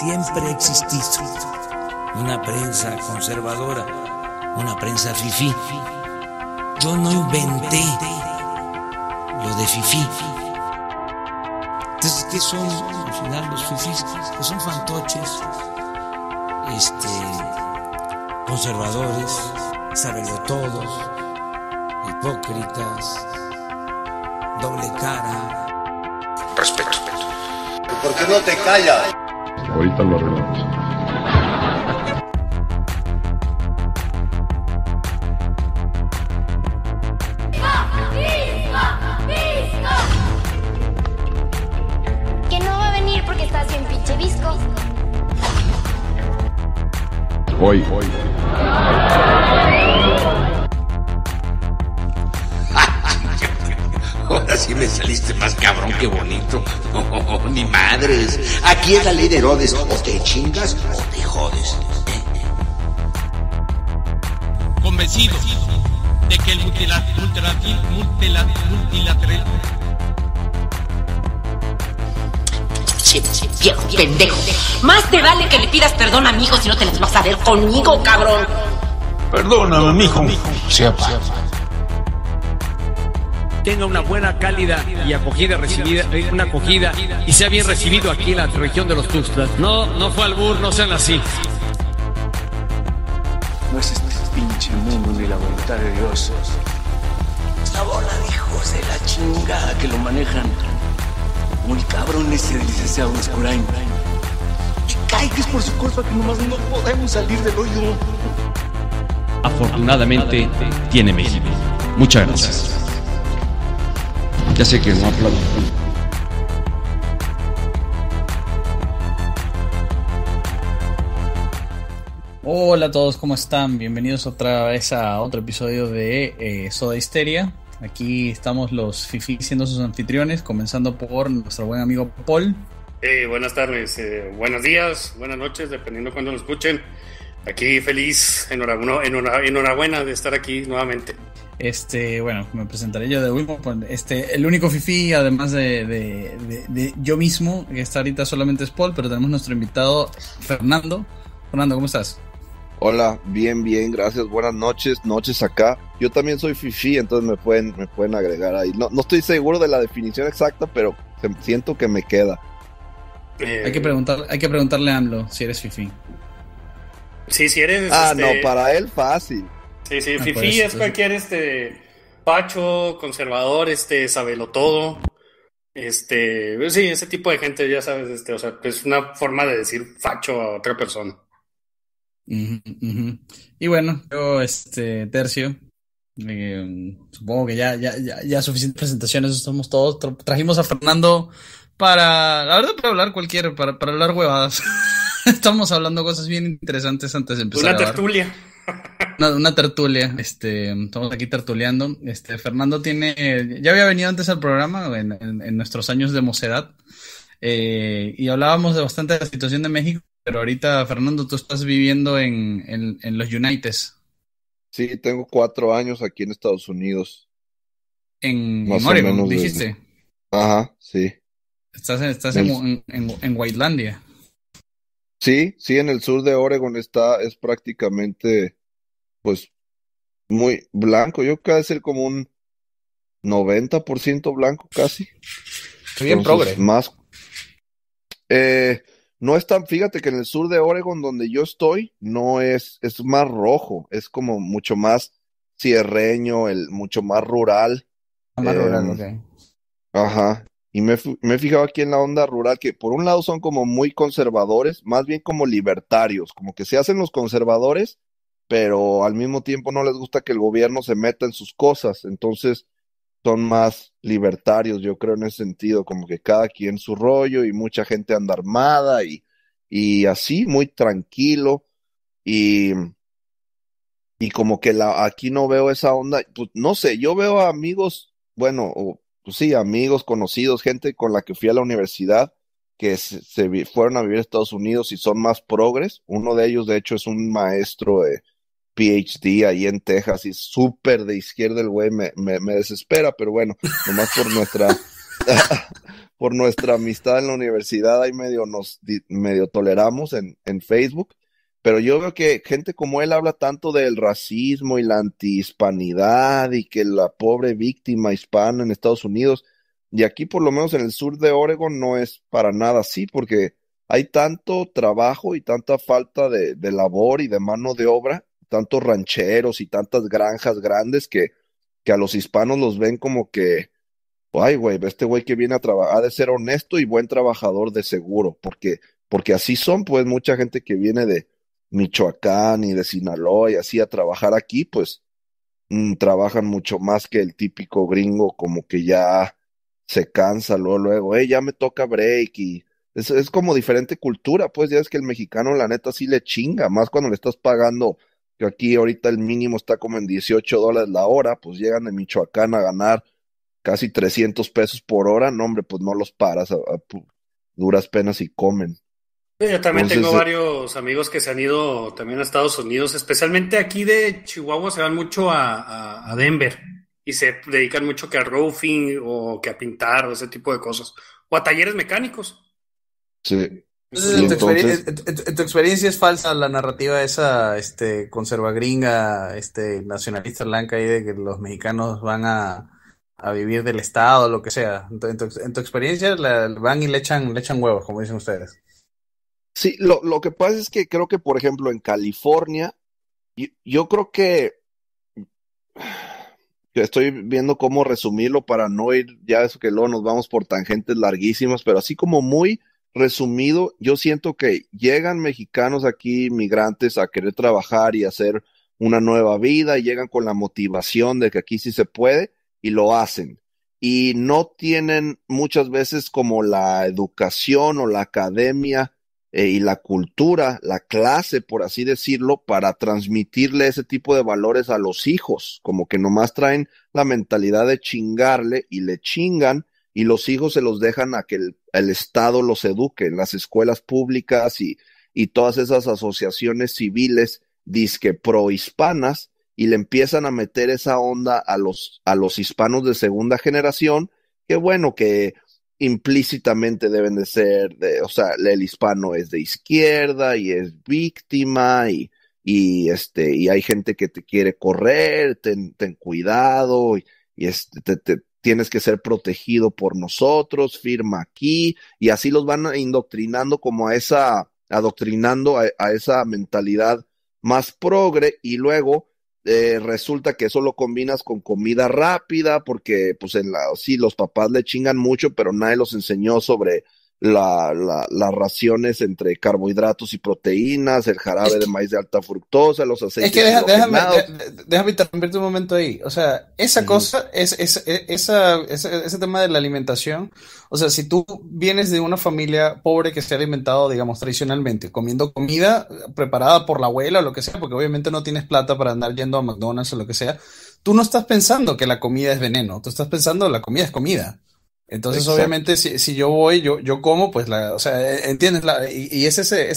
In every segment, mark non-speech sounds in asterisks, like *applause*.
siempre ha una prensa conservadora, una prensa fifí. Yo no inventé lo de fifí. Entonces, ¿qué son al final los fifís? Que pues son fantoches, este, conservadores, sabenlo todos, hipócritas, doble cara. Respeto, respeto. ¿Por qué no te callas? Ahorita lo arreglamos. quiera es la ley de Herodes, o te chingas o te jodes. Convencido de que el multilateral... Sí, viejo pendejo. Más te vale que le pidas perdón a mi hijo si no te las vas a ver conmigo, cabrón. Perdóname, mijo. sea papá tenga una buena, cálida y acogida, recibida, eh, una acogida y sea bien recibido aquí en la región de los Tuxtlas. No, no fue albur, no sean así. No es este pinche mundo ni la voluntad de Dios. sabor bola de hijos de la chingada que lo manejan. Muy cabrones se dice a Y cae por su culpa que nomás no podemos salir del hoyo. Afortunadamente, tiene México. Muchas gracias ya sé que no aplaudo. Hola a todos, ¿cómo están? Bienvenidos otra vez a otro episodio de eh, Soda Histeria. Aquí estamos los Fifi siendo sus anfitriones, comenzando por nuestro buen amigo Paul. Eh, buenas tardes, eh, buenos días, buenas noches, dependiendo cuando nos escuchen. Aquí feliz, enhorabuena, enhorabuena de estar aquí nuevamente. Este, bueno, me presentaré yo de último. Pues, este, el único fifi, además de, de, yo mismo, que está ahorita solamente es Paul, pero tenemos nuestro invitado Fernando. Fernando, ¿cómo estás? Hola, bien, bien, gracias. Buenas noches, noches acá. Yo también soy fifi, entonces me pueden, me pueden agregar ahí. No, no estoy seguro de la definición exacta, pero siento que me queda. Eh, hay, que preguntar, hay que preguntarle a AMLO si eres fifi. Sí, si eres. Ah, no, este, para él fácil. Sí, sí, Fifi es cualquier este pacho, conservador, este, todo, Este, pues sí, ese tipo de gente, ya sabes, este, o sea, es pues una forma de decir facho a otra persona. Y bueno, yo, este, tercio, eh, supongo que ya, ya, ya, suficientes presentaciones, somos todos. trajimos a Fernando para, la verdad, para hablar cualquier, para, para hablar huevadas. *laughs* Estamos hablando cosas bien interesantes antes de empezar. Una tertulia una, tertulia. Este, estamos aquí tertuleando. Este, Fernando tiene, ya había venido antes al programa en, nuestros años de mocedad eh, y hablábamos de bastante de la situación de México, pero ahorita, Fernando, tú estás viviendo en, en los United Sí, tengo cuatro años aquí en Estados Unidos. En, Más dijiste. Ajá, sí. Estás, en, en, en, en Whitelandia. Sí, sí, en el sur de Oregon está, es prácticamente, pues, muy blanco. Yo creo que ser como un 90% blanco casi. bien Más. Eh, no es tan, fíjate que en el sur de Oregon, donde yo estoy, no es, es más rojo, es como mucho más sierreño, el, mucho más rural. Más em, Ajá, y me, he fijado aquí en la onda rural que por un lado son como muy conservadores, más bien como libertarios, como que se hacen los conservadores, pero al mismo tiempo no les gusta que el gobierno se meta en sus cosas, entonces son más libertarios, yo creo en ese sentido, como que cada quien su rollo y mucha gente anda armada y, así, muy tranquilo y... Y como que la, aquí no veo esa onda, pues no sé, yo veo amigos, bueno, o pues sí, amigos, conocidos, gente con la que fui a la universidad, que se, fueron a vivir a Estados Unidos y son más progres. Uno de ellos, de hecho, es un maestro de PhD ahí en Texas y súper de izquierda el güey, me, me, me desespera, pero bueno, nomás por nuestra... *laughs* por nuestra amistad en la universidad, ahí medio nos medio toleramos en, en Facebook. Pero yo veo que gente como él habla tanto del racismo y la antihispanidad y que la pobre víctima hispana en Estados Unidos, y aquí por lo menos en el sur de Oregon no es para nada así, porque hay tanto trabajo y tanta falta de, labor y de mano de obra, tantos rancheros y tantas granjas grandes que, que a los hispanos los ven como que, ay, güey, este güey que viene a trabajar, ha de ser honesto y buen trabajador de seguro, porque, porque así son, pues, mucha gente que viene de, Michoacán y de Sinaloa y así a trabajar aquí, pues mm, trabajan mucho más que el típico gringo, como que ya se cansa luego, luego, eh, ya me toca break y es, como diferente cultura, pues ya es que el mexicano la neta sí le chinga, más cuando le estás pagando, que aquí ahorita el mínimo está como en 18 dólares la hora, pues llegan de Michoacán a ganar casi 300 pesos por hora, no hombre, pues no los paras, duras penas y comen. Yo también tengo eh, varios amigos que se han ido también a Estados Unidos, especialmente aquí de Chihuahua se van mucho a, Denver y se dedican mucho que a roofing o que a pintar o ese tipo de cosas, o a talleres mecánicos. Sí. Entonces, en, tu experiencia es falsa la narrativa esa este, conserva este, nacionalista blanca ahí de que los mexicanos van a, vivir del Estado, o lo que sea. En tu, experiencia van y le echan, le echan huevos, como dicen ustedes. Sí, lo, que pasa es que creo que, por ejemplo, en California, yo, creo *sighs* que estoy viendo cómo resumirlo para no ir, ya eso que luego nos vamos por tangentes larguísimas, pero así como muy resumido, yo siento que llegan mexicanos aquí, migrantes, a querer trabajar y hacer una nueva vida y llegan con la motivación de que aquí sí se puede y lo hacen. Y no tienen muchas veces como la educación o la academia eh, y la cultura, la clase, por así decirlo, para transmitirle ese tipo de valores a los hijos, como que nomás traen la mentalidad de chingarle y le chingan y los hijos se los dejan a que el, Estado los eduque, en las escuelas públicas y, y todas esas asociaciones civiles disque prohispanas y le empiezan a meter esa onda a los, a los hispanos de segunda generación, que bueno, que implícitamente deben de ser, de, o sea, el hispano es de izquierda y es víctima y, y este, y hay gente que te quiere correr, ten, cuidado y, este, tienes que ser protegido por nosotros, firma aquí y así los van indoctrinando como a esa, adoctrinando a esa mentalidad más progre y luego eh, resulta que eso lo combinas con comida rápida, porque pues en la, sí, los papás le chingan mucho, pero nadie los enseñó sobre las raciones entre carbohidratos y proteínas, el jarabe de maíz de alta fructosa, los aceites. Es déjame, interrumpirte un momento ahí. O sea, esa cosa, es, e, ese, ese, tema de la alimentación, o sea, si tú vienes de una familia pobre que se ha alimentado, digamos, tradicionalmente, comiendo comida eh, preparada por la abuela o lo que sea, porque obviamente no tienes plata para andar yendo a McDonald's o lo que sea, tú no estás pensando que la comida es veneno, tú estás pensando que la comida es comida. Entonces, obviamente, si, yo voy, yo, yo como, pues la, o sea, e, entiendes, la, y, ese, ese,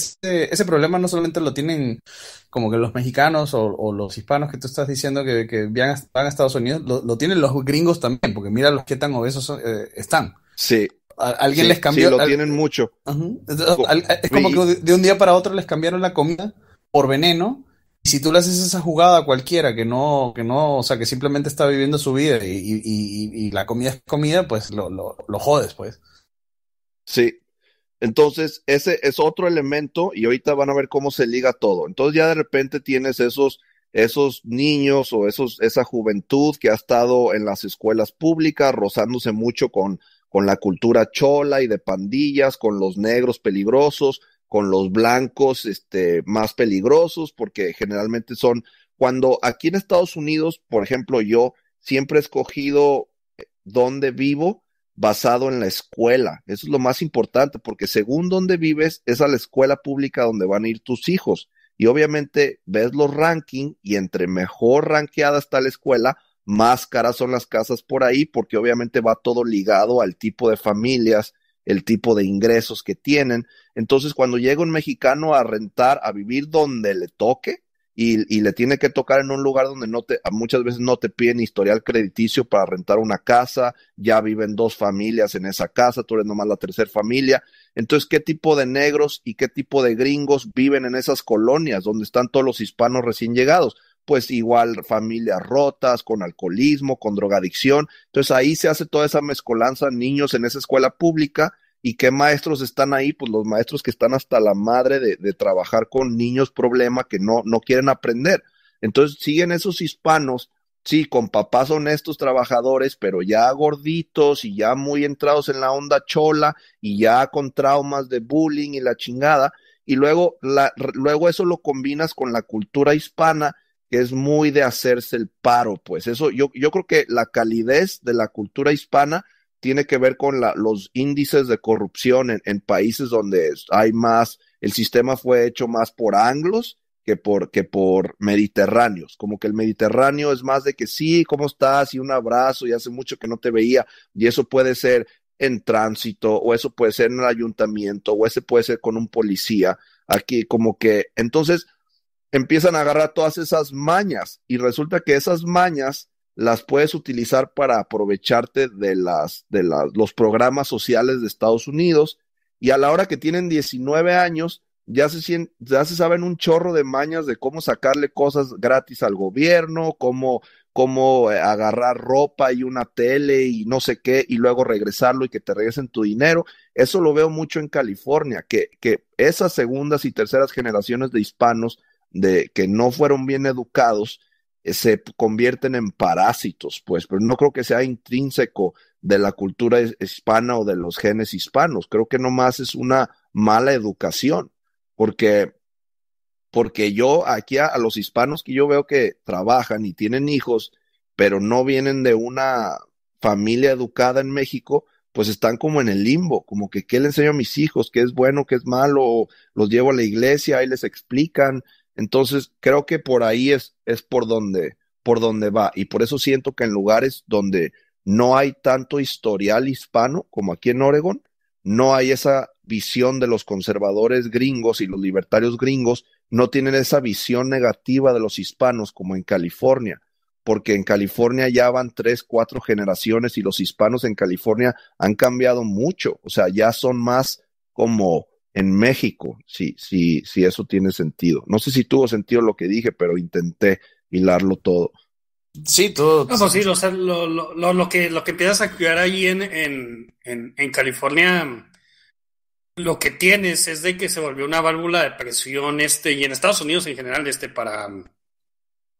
ese, problema no solamente lo tienen como que los mexicanos o, los hispanos que tú estás diciendo que, que van a Estados Unidos, lo, tienen los gringos también, porque mira los que tan obesos eh, están. Sí. Alguien les cambió. Sí, lo tienen mucho. es como que de un día para otro les cambiaron la comida por veneno si tú le haces esa jugada a cualquiera que no, que no, o sea, que simplemente está viviendo su vida y, la comida es comida, pues lo, lo, lo, jodes, pues. Sí. Entonces, ese es otro elemento y ahorita van a ver cómo se liga todo. Entonces ya de repente tienes esos, esos niños o esos, esa juventud que ha estado en las escuelas públicas rozándose mucho con, con la cultura chola y de pandillas, con los negros peligrosos, con los blancos este, más peligrosos, porque generalmente son, cuando aquí en Estados Unidos, por ejemplo, yo siempre he escogido eh, dónde vivo basado en la escuela. Eso es lo más importante, porque según dónde vives es a la escuela pública donde van a ir tus hijos. Y obviamente ves los rankings y entre mejor rankeada está la escuela, más caras son las casas por ahí, porque obviamente va todo ligado al tipo de familias el tipo de ingresos que tienen. Entonces, cuando llega un mexicano a rentar, a vivir donde le toque, y, y, le tiene que tocar en un lugar donde no te, muchas veces no te piden historial crediticio para rentar una casa, ya viven dos familias en esa casa, tú eres nomás la tercera familia. Entonces, ¿qué tipo de negros y qué tipo de gringos viven en esas colonias donde están todos los hispanos recién llegados? pues igual familias rotas, con alcoholismo, con drogadicción. Entonces ahí se hace toda esa mezcolanza, niños en esa escuela pública. ¿Y qué maestros están ahí? Pues los maestros que están hasta la madre de, trabajar con niños problema que no, no quieren aprender. Entonces siguen esos hispanos sí, con papás honestos trabajadores, pero ya gorditos y ya muy entrados en la onda chola y ya con traumas de bullying y la chingada. Y luego, la, luego eso lo combinas con la cultura hispana que es muy de hacerse el paro, pues eso yo, yo creo que la calidez de la cultura hispana tiene que ver con la, los índices de corrupción en, países donde hay más, el sistema fue hecho más por anglos que por, que por mediterráneos, como que el mediterráneo es más de que sí, ¿cómo estás? Y un abrazo, y hace mucho que no te veía, y eso puede ser en tránsito, o eso puede ser en el ayuntamiento, o ese puede ser con un policía, aquí como que, entonces, empiezan a agarrar todas esas mañas y resulta que esas mañas las puedes utilizar para aprovecharte de, las, de los programas sociales de Estados Unidos y a la hora que tienen 19 años ya se, ya se saben un chorro de mañas de cómo sacarle cosas gratis al gobierno, cómo, cómo eh, agarrar ropa y una tele y no sé qué y luego regresarlo y que te regresen tu dinero. Eso lo veo mucho en California, que, que esas segundas y terceras generaciones de hispanos de que no fueron bien educados eh, se convierten en parásitos, pues, pero no creo que sea intrínseco de la cultura hispana o de los genes hispanos, creo que nomás es una mala educación, porque porque yo aquí a, a, los hispanos que yo veo que trabajan y tienen hijos, pero no vienen de una familia educada en México, pues están como en el limbo, como que qué le enseño a mis hijos, qué es bueno, qué es malo, los llevo a la iglesia, ahí les explican, entonces, creo que por ahí es, es por donde, por donde va. Y por eso siento que en lugares donde no hay tanto historial hispano como aquí en Oregón no hay esa visión de los conservadores gringos y los libertarios gringos, no tienen esa visión negativa de los hispanos como en California, porque en California ya van tres, cuatro generaciones y los hispanos en California han cambiado mucho, o sea, ya son más como en México, si, si, si eso tiene sentido. No sé si tuvo sentido lo que dije, pero intenté hilarlo todo. Sí, todo. No, pues sí, lo, que, lo que empiezas a cuidar ahí en, en, en, California, lo que tienes es de que se volvió una válvula de presión, este, y en Estados Unidos en general, este, para,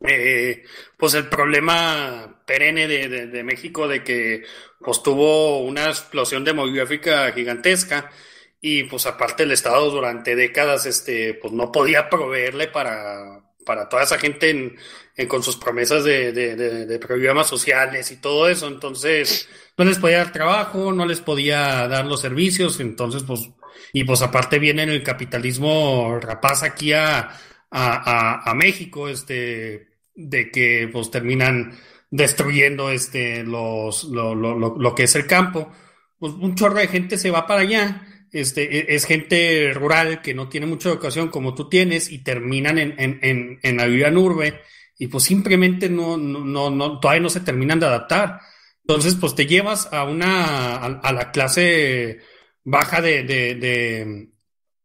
eh, pues el problema perenne de, de, México de que, pues tuvo una explosión demográfica gigantesca y pues aparte el Estado durante décadas este, pues no podía proveerle para, toda esa gente con sus promesas de, programas sociales y todo eso. Entonces, no les podía dar trabajo, no les podía dar los servicios. Entonces, pues, y pues aparte viene el capitalismo rapaz aquí a, México, este, de que pues terminan destruyendo este, los, lo, lo que es el campo. Pues un chorro de gente se va para allá este, e, es gente rural que no tiene mucha educación como tú tienes y terminan en, en, en, en la vida en urbe y pues simplemente no, no, todavía no se terminan de adaptar. Entonces, pues te llevas a una, a, la clase baja de,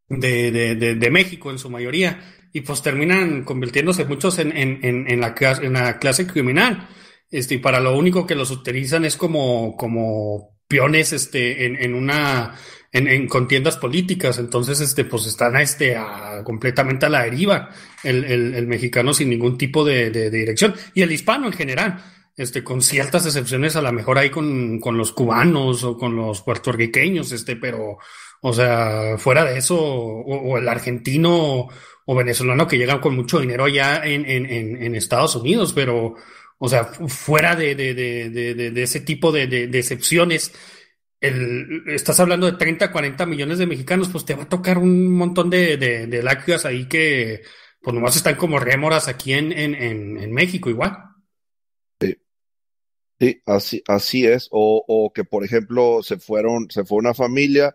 de, México en su mayoría, y pues terminan convirtiéndose muchos en, la, clase, en la clase criminal. Este, y para lo único que los utilizan es como, como piones este, en una en, contiendas políticas. Entonces, este, pues están este, completamente a la deriva el, mexicano sin ningún tipo de, dirección y el hispano en general. Este, con ciertas excepciones, a lo mejor hay con, los cubanos o con los puertorriqueños, este, pero, o sea, fuera de eso, o, el argentino o venezolano que llegan con mucho dinero allá en, en, Estados Unidos, pero, o sea, fuera de, de ese tipo de, excepciones, estás hablando de 30, 40 millones de mexicanos, pues te va a tocar un montón de, de, lácteas ahí que pues nomás están como rémoras aquí en, México igual. Sí, así, así es. O, que por ejemplo se fueron, se fue una familia,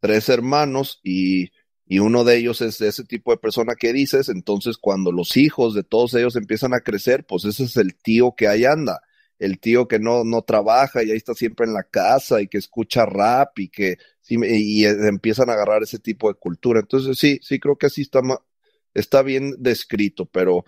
tres hermanos y, y uno de ellos es de ese tipo de persona que dices, entonces cuando los hijos de todos ellos empiezan a crecer, pues ese es el tío que ahí anda el tío que no, no trabaja y ahí está siempre en la casa y que escucha rap y que y, eh, empiezan a agarrar ese tipo de cultura. Entonces sí, sí creo que así está, está bien descrito, pero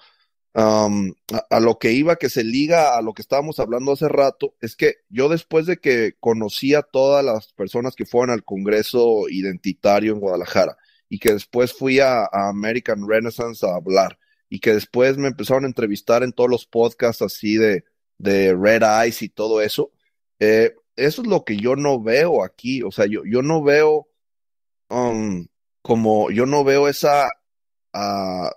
a, lo que iba, que se liga a lo que estábamos hablando hace rato, es que yo después de que conocí a todas las personas que fueron al Congreso Identitario en Guadalajara y que después fui a, a American Renaissance a hablar y que después me empezaron a entrevistar en todos los podcasts así de de Red Eyes y todo eso. Eh, eso es lo que yo no veo aquí. O sea, yo, yo no veo um, como, yo no veo esa, ah,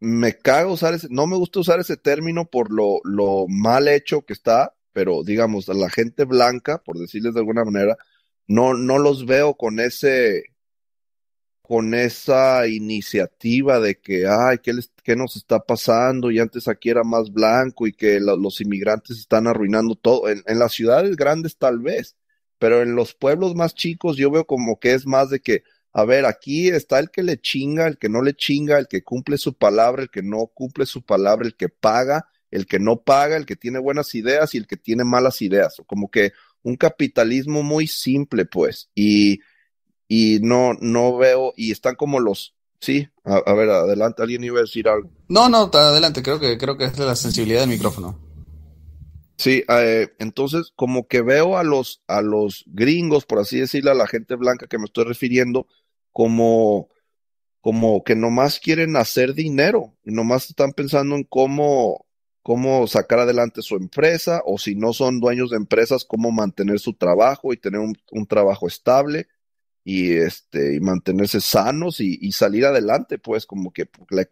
me cago usar ese, no me gusta usar ese término por lo, lo mal hecho que está, pero digamos, la gente blanca, por decirles de alguna manera, no, no los veo con ese, con esa iniciativa de que, ay, ¿qué, nos está pasando? Y antes aquí era más blanco y que los inmigrantes están arruinando todo. En, en, las ciudades grandes tal vez, pero en los pueblos más chicos yo veo como que es más de que, a ver, aquí está el que le chinga, el que no le chinga, el que cumple su palabra, el que no cumple su palabra, el que paga, el que no paga, el que tiene buenas ideas y el que tiene malas ideas. Como que un capitalismo muy simple, pues. Y y no, no veo, y están como los, sí, a, ver, adelante, alguien iba a decir algo. No, no, adelante, creo que, creo que es de la sensibilidad del micrófono. Sí, eh, entonces como que veo a los, a los gringos, por así decirlo, a la gente blanca que me estoy refiriendo, como, como que nomás quieren hacer dinero nomás están pensando en cómo, cómo sacar adelante su empresa o si no son dueños de empresas, cómo mantener su trabajo y tener un trabajo estable y, este, y mantenerse sanos y, salir adelante, pues como que la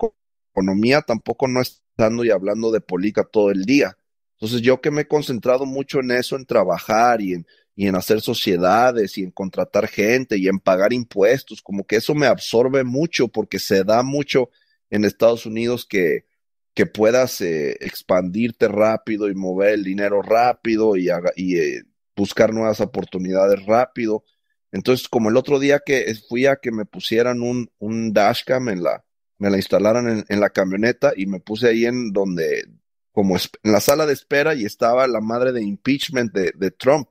economía tampoco no está y hablando de política todo el día. Entonces yo que me he concentrado mucho en eso, en trabajar y en, y en hacer sociedades y en contratar gente y en pagar impuestos, como que eso me absorbe mucho porque se da mucho en Estados Unidos que, que puedas eh, expandirte rápido y mover el dinero rápido y, y eh, buscar nuevas oportunidades rápido. Entonces, como el otro día que fui a que me pusieran un, dashcam en la, me la instalaran en, la camioneta y me puse ahí en donde, como en la sala de espera y estaba la madre de impeachment de, Trump.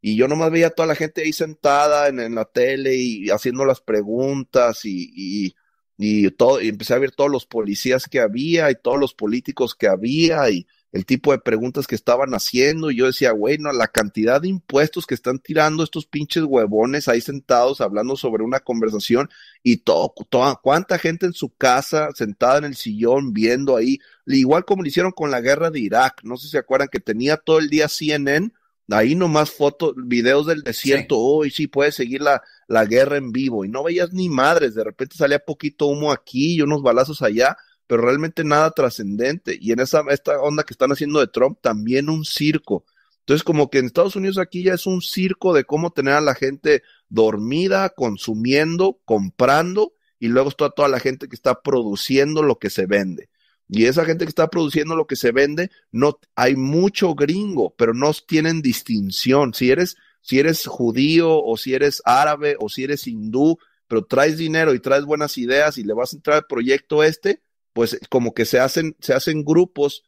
Y yo nomás veía a toda la gente ahí sentada en, la tele y haciendo las preguntas y, y, y todo, y empecé a ver todos los policías que había y todos los políticos que había y, el tipo de preguntas que estaban haciendo. Y yo decía, bueno, la cantidad de impuestos que están tirando estos pinches huevones ahí sentados hablando sobre una conversación y todo, toda, cuánta gente en su casa sentada en el sillón viendo ahí, igual como lo hicieron con la guerra de Irak. No sé si se acuerdan que tenía todo el día CNN. Ahí nomás fotos, videos del desierto, hoy sí puedes seguir la, la guerra en vivo. Y no veías ni madres, de repente salía poquito humo aquí y unos balazos allá pero realmente nada trascendente. Y en esa, esta onda que están haciendo de Trump, también un circo. Entonces, como que en Estados Unidos aquí ya es un circo de cómo tener a la gente dormida, consumiendo, comprando, y luego está toda la gente que está produciendo lo que se vende. Y esa gente que está produciendo lo que se vende, no hay mucho gringo, pero no tienen distinción. Si eres, si eres judío o si eres árabe o si eres hindú, pero traes dinero y traes buenas ideas y le vas a entrar al proyecto este, pues como que se hacen, se hacen grupos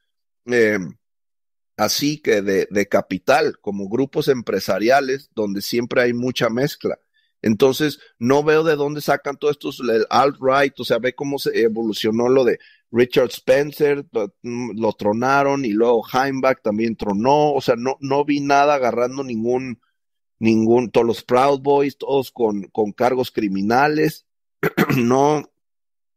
eh, así que de, capital, como grupos empresariales, donde siempre hay mucha mezcla. Entonces, no veo de dónde sacan todos estos, alt-right, o sea, ve cómo se evolucionó lo de Richard Spencer, lo, tronaron, y luego Heimbach también tronó, o sea, no, no vi nada agarrando ningún, ningún, todos los Proud Boys, todos con, con cargos criminales, *clears throat* no,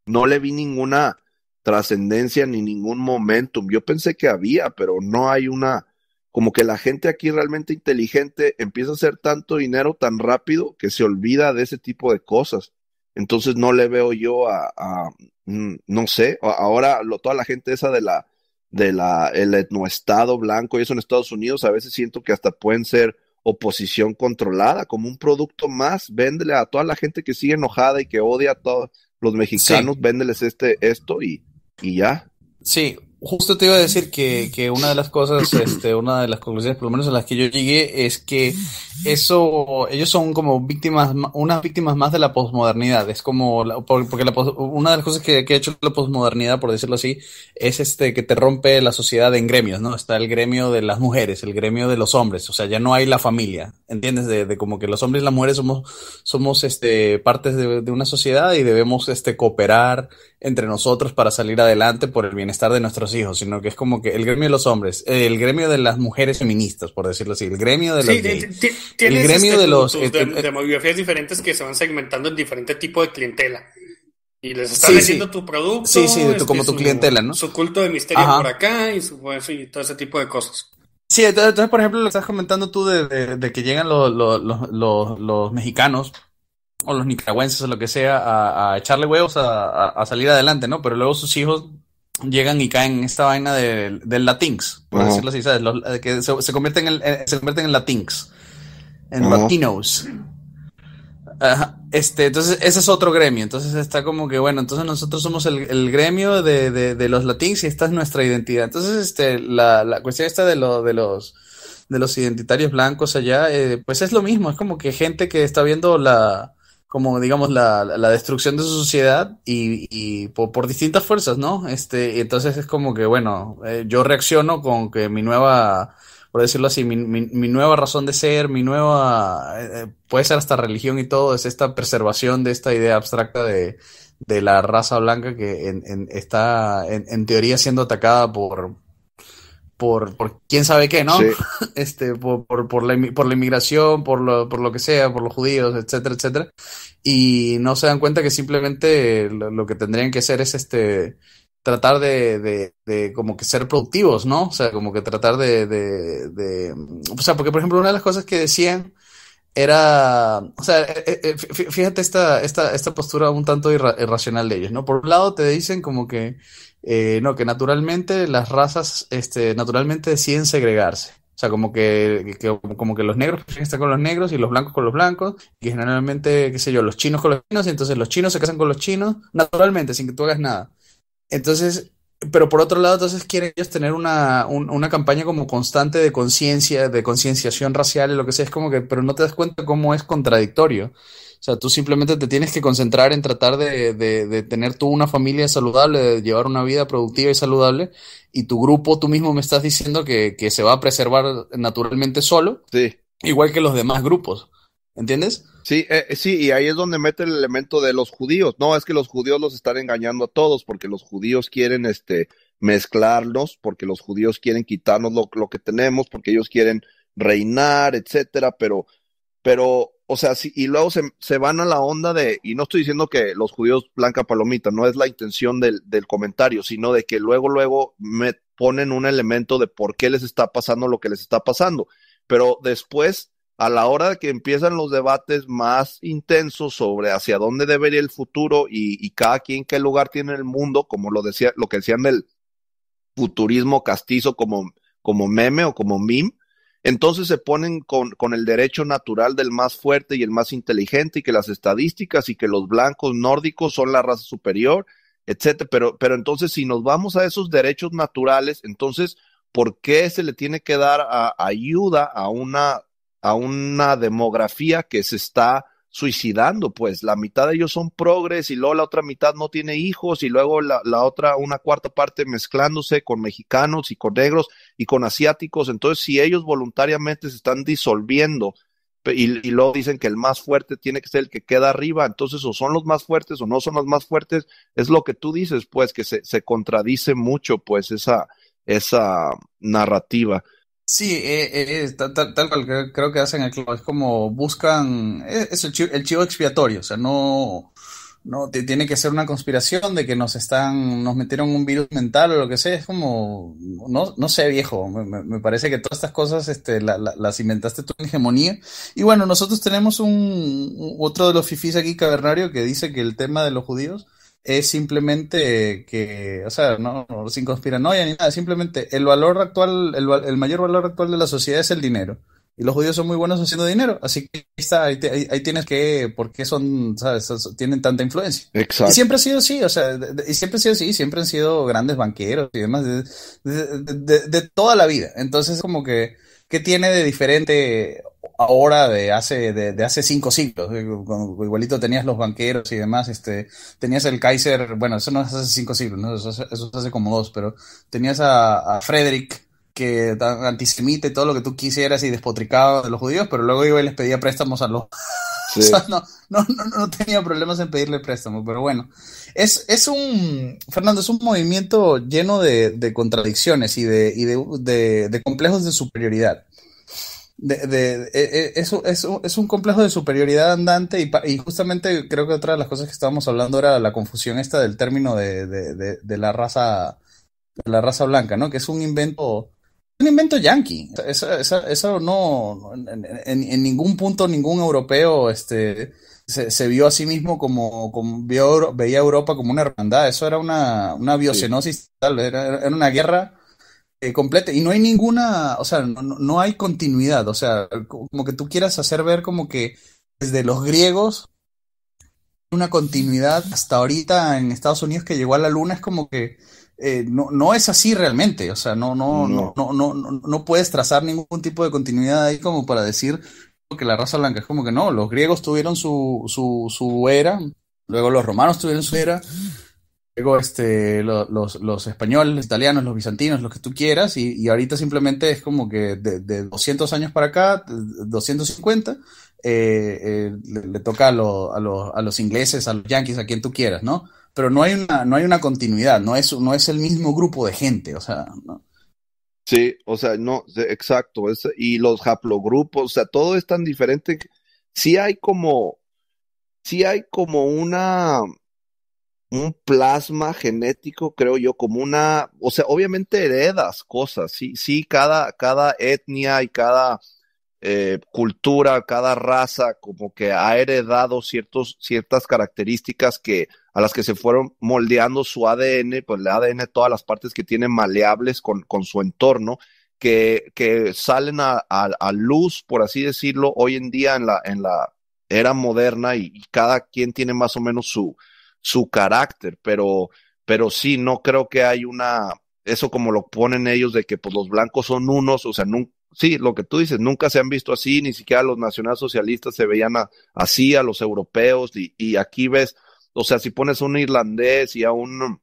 no le vi ninguna, trascendencia ni ningún momentum. Yo pensé que había, pero no hay una, como que la gente aquí realmente inteligente empieza a hacer tanto dinero tan rápido que se olvida de ese tipo de cosas. Entonces no le veo yo a, mm, no sé, ahora lo, toda la gente esa de la, de la, el etnoestado blanco y eso en Estados Unidos, a veces siento que hasta pueden ser oposición controlada, como un producto más, véndele a toda la gente que sigue enojada y que odia a todos los mexicanos, véndeles este, esto y, y ya. Sí, justo te iba a decir que, una de las cosas, *clears throat* este, una de las conclusiones, por lo menos a las que yo llegué, es que eso, ellos son como víctimas, unas víctimas más de la posmodernidad. Es como, porque la una de las cosas que, que, ha hecho la posmodernidad, por decirlo así, es este, que te rompe la sociedad en gremios, ¿no? Está el gremio de las mujeres, el gremio de los hombres, o sea, ya no hay la familia, ¿entiendes? De, como que los hombres y las mujeres somos, somos, este, partes de, de una sociedad y debemos, este, cooperar, entre nosotros para salir adelante por el bienestar de nuestros hijos, sino que es como que el gremio de los hombres, eh, el gremio de las mujeres feministas, por decirlo así, el gremio de los... Sí, gays, el gremio este de los... Eh, de, eh, diferentes que se van segmentando en diferentes tipos de clientela. Y les estás sí, tu producto. Sí, sí, este, como tu clientela, ¿no? Su culto de misterio por acá y, todo ese tipo de cosas. Sí, entonces, por ejemplo, lo estás comentando tú de, que llegan los mexicanos o los nicaragüenses o lo que sea a, echarle huevos a, salir adelante, ¿no? Pero luego sus hijos llegan y caen en esta vaina del de Latinx, por decirlo así, ¿sabes? que se, convierten en, eh, se convierten en Latinx, en Latinos. Este, entonces, ese es otro gremio. Entonces está como que, bueno, entonces nosotros somos el, gremio de, los latins y esta es nuestra identidad. Entonces, este, la, cuestión esta de, de los de los identitarios blancos allá, eh, pues es lo mismo, es como que gente que está viendo la, como digamos la, la, destrucción de su sociedad y, y por, distintas fuerzas, ¿no? Este, entonces es como que, bueno, eh, yo reacciono con que mi nueva, por decirlo así, mi, mi, nueva razón de ser, mi nueva, eh, eh, puede ser hasta religión y todo, es esta preservación de esta idea abstracta de, de la raza blanca que en, en, está en teoría siendo atacada por, por, por quién sabe qué, ¿no? *laughs* Este, por, por, la, por inmigración, por lo, por lo que sea, por los judíos, etcétera, etcétera. Y no se dan cuenta que simplemente lo, que tendrían que hacer es este tratar de, como que ser productivos, ¿no? O sea, como que tratar de, de, O sea, porque por ejemplo una de las cosas que decían era, o sea, eh, eh, eh, fíjate esta, esta, esta postura un tanto irracional de ellos, ¿no? Por un lado te dicen como que eh, no, que naturalmente las razas este, naturalmente deciden segregarse. O sea, como que, como que los negros están con los negros y los blancos con los blancos, y generalmente, qué sé yo, los chinos con los chinos, y entonces los chinos se casan con los chinos naturalmente, sin que tú hagas nada. Entonces, pero por otro lado, entonces quieren ellos tener una, una campaña como constante de conciencia, de concienciación racial y lo que sea, es como que, pero no te das cuenta cómo es contradictorio. O sea, tú simplemente te tienes que concentrar en tratar de, tener tú una familia saludable, de llevar una vida productiva y saludable, y tu grupo, tú mismo me estás diciendo que, se va a preservar naturalmente solo, sí. igual que los demás grupos. ¿Entiendes? Sí, eh, eh, sí, y ahí es donde mete el elemento de los judíos. No, es que los judíos los están engañando a todos porque los judíos quieren este, mezclarnos, porque los judíos quieren quitarnos lo, que tenemos, porque ellos quieren reinar, etcétera, pero, pero o sea, y luego se, van a la onda de, y no estoy diciendo que los judíos blanca palomita, no es la intención del, comentario, sino de que luego, luego me ponen un elemento de por qué les está pasando lo que les está pasando. Pero después, a la hora de que empiezan los debates más intensos sobre hacia dónde debería el futuro y, cada quien qué lugar tiene en el mundo, como lo decía, lo que decían del futurismo castizo como, como meme o como meme, entonces se ponen con, el derecho natural del más fuerte y el más inteligente y que las estadísticas y que los blancos nórdicos son la raza superior, etcétera. Pero, pero entonces si nos vamos a esos derechos naturales, entonces, ¿por qué se le tiene que dar ayuda a una, a una demografía que se está suicidando, pues la mitad de ellos son progres y luego la otra mitad no tiene hijos y luego la, otra, una cuarta parte mezclándose con mexicanos y con negros y con asiáticos. Entonces, si ellos voluntariamente se están disolviendo y, luego dicen que el más fuerte tiene que ser el que queda arriba, entonces o son los más fuertes o no son los más fuertes, es lo que tú dices, pues que se, se contradice mucho, pues esa, esa narrativa. Sí, eh, eh, tal, cual creo que hacen el club. Es como buscan. Eh, es el chivo, expiatorio. O sea, no. no tiene que ser una conspiración de que nos están. Nos metieron un virus mental o lo que sea. Es como. No, no sé, viejo. Me, parece que todas estas cosas este, la, las inventaste tú en hegemonía. Y bueno, nosotros tenemos un. Otro de los fifis aquí, cavernario, que dice que el tema de los judíos es simplemente que, o sea, no, sin conspiranoia ni nada, simplemente el valor actual, el, mayor valor actual de la sociedad es el dinero. Y los judíos son muy buenos haciendo dinero, así que ahí, está, ahí, tienes que, porque son, sabes, tienen tanta influencia? Exacto. Y siempre ha sido así, o sea, y siempre ha sido así, siempre han sido grandes banqueros y demás, de, de toda la vida. Entonces, como que, ¿qué tiene de diferente ahora de hace, de, hace cinco siglos. Eh, igualito tenías los banqueros y demás, este, tenías el Kaiser, bueno, eso no es hace cinco siglos, eso, eso es hace como dos, pero tenías a, Frederick, que antisemita todo lo que tú quisieras y despotricaba de los judíos, pero luego iba y les pedía préstamos a los... *laughs* no, tenía problemas en pedirle préstamos, pero bueno. Es, es un, Fernando, es un movimiento lleno de, contradicciones y, de, de, de, complejos de superioridad de, e, e, eso es, un complejo de superioridad andante y, justamente creo que otra de las cosas que estábamos hablando era la confusión esta del término de, la raza de la raza blanca, ¿no? Que es un invento un invento yankee. Eso, no, en, ningún punto ningún europeo este, se, vio a sí mismo como, como veía a Europa como una hermandad. Eso era una, biocenosis, era, era, una guerra eh, complete Y no hay ninguna, o sea, no, no, hay continuidad. O sea, como que tú quieras hacer ver como que desde los griegos una continuidad hasta ahorita en Estados Unidos que llegó a la luna es como que eh, no, no es así realmente. O sea, no, no, no, no, no, no, puedes trazar ningún tipo de continuidad ahí como para decir que la raza blanca es como que no, los griegos tuvieron su, su, su era, luego los romanos tuvieron su era, luego este, los, españoles, los italianos, los bizantinos, los que tú quieras, y, ahorita simplemente es como que de, 200 años para acá, 250, eh, eh, le, toca a, los ingleses, a los yanquis, a quien tú quieras, ¿no? Pero no hay una, no hay una continuidad, no es, no es el mismo grupo de gente, o sea, Sí, o sea, no, exacto, y los haplogrupos, o sea, todo es tan diferente. Sí hay como, sí hay como una, un plasma genético, creo yo, como una, o sea, obviamente heredas cosas, sí, sí, cada, cada etnia y cada eh, cultura, cada raza, como que ha heredado ciertos, ciertas características que, a las que se fueron moldeando su ADN, pues el ADN, todas las partes que tienen maleables con, con su entorno, que, que salen a, a, luz, por así decirlo, hoy en día en la, en la era moderna y cada quien tiene más o menos su, su carácter, pero, pero sí, no creo que hay una, eso como lo ponen ellos de que pues los blancos son unos, o sea, nunca, sí, lo que tú dices, nunca se han visto así, ni siquiera los nacionalsocialistas se veían así, a los europeos, y, aquí ves, o sea, si pones a un irlandés y a un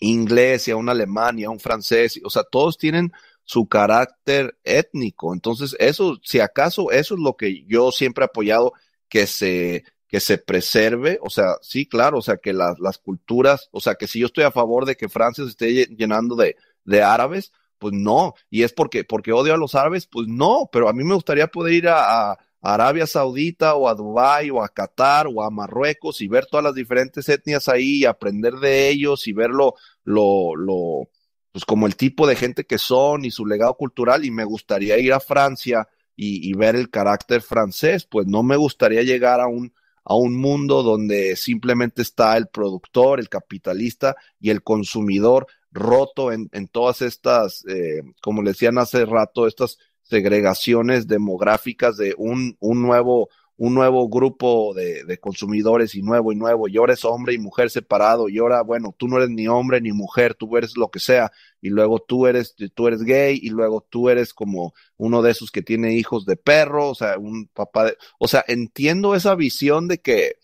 inglés y a un alemán y a un francés, o sea, todos tienen su carácter étnico, entonces eso, si acaso, eso es lo que yo siempre he apoyado, que se, que se preserve, o sea, sí, claro, o sea, que las, las culturas, o sea, que si yo estoy a favor de que Francia se esté llenando de, de árabes, pues no, y es porque, porque odio a los árabes, pues no, pero a mí me gustaría poder ir a, Arabia Saudita o a Dubai, o a Qatar o a Marruecos y ver todas las diferentes etnias ahí y aprender de ellos y verlo lo, lo, lo, pues como el tipo de gente que son y su legado cultural y me gustaría ir a Francia y ver el carácter francés, pues no me gustaría llegar a un, a un mundo donde simplemente está el productor, el capitalista y el consumidor roto en, todas estas, eh, como le decían hace rato, estas segregaciones demográficas de un, un nuevo un nuevo grupo de, consumidores y nuevo y nuevo, y ahora es hombre y mujer separado, y ahora, bueno, tú no eres ni hombre ni mujer, tú eres lo que sea, y luego tú eres, tú eres gay, y luego tú eres como uno de esos que tiene hijos de perro, o sea, un papá de, o sea, entiendo esa visión de que,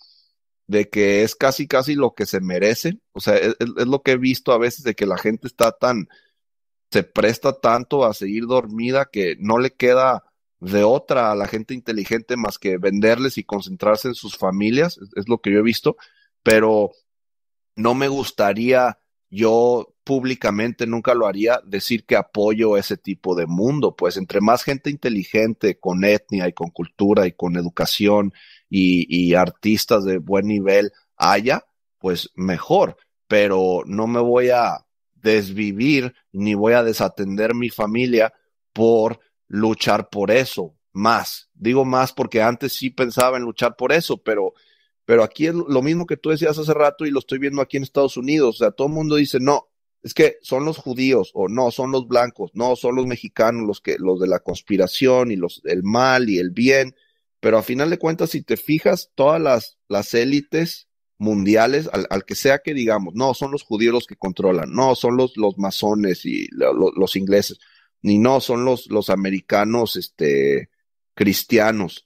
de que es casi, casi lo que se merece, o sea, es lo que he visto a veces de que la gente está tan, se presta tanto a seguir dormida que no le queda de otra a la gente inteligente más que venderles y concentrarse en sus familias, es, lo que yo he visto, pero no me gustaría yo públicamente nunca lo haría decir que apoyo ese tipo de mundo, pues entre más gente inteligente con etnia y con cultura y con educación y artistas de buen nivel haya, pues mejor, pero no me voy a desvivir ni voy a desatender mi familia por luchar por eso más. Digo más porque antes sí pensaba en luchar por eso, pero, pero aquí es lo mismo que tú decías hace rato y lo estoy viendo aquí en Estados Unidos. O sea, todo el mundo dice, no, es que son los judíos o no, son los blancos, no, son los mexicanos los que, los de la conspiración y los, el mal y el bien. Pero a final de cuentas, si te fijas, todas las, las élites mundiales, al, que sea que digamos, no, son los judíos los que controlan, no, son los, los masones y los ingleses ni no, son los, los americanos este, cristianos.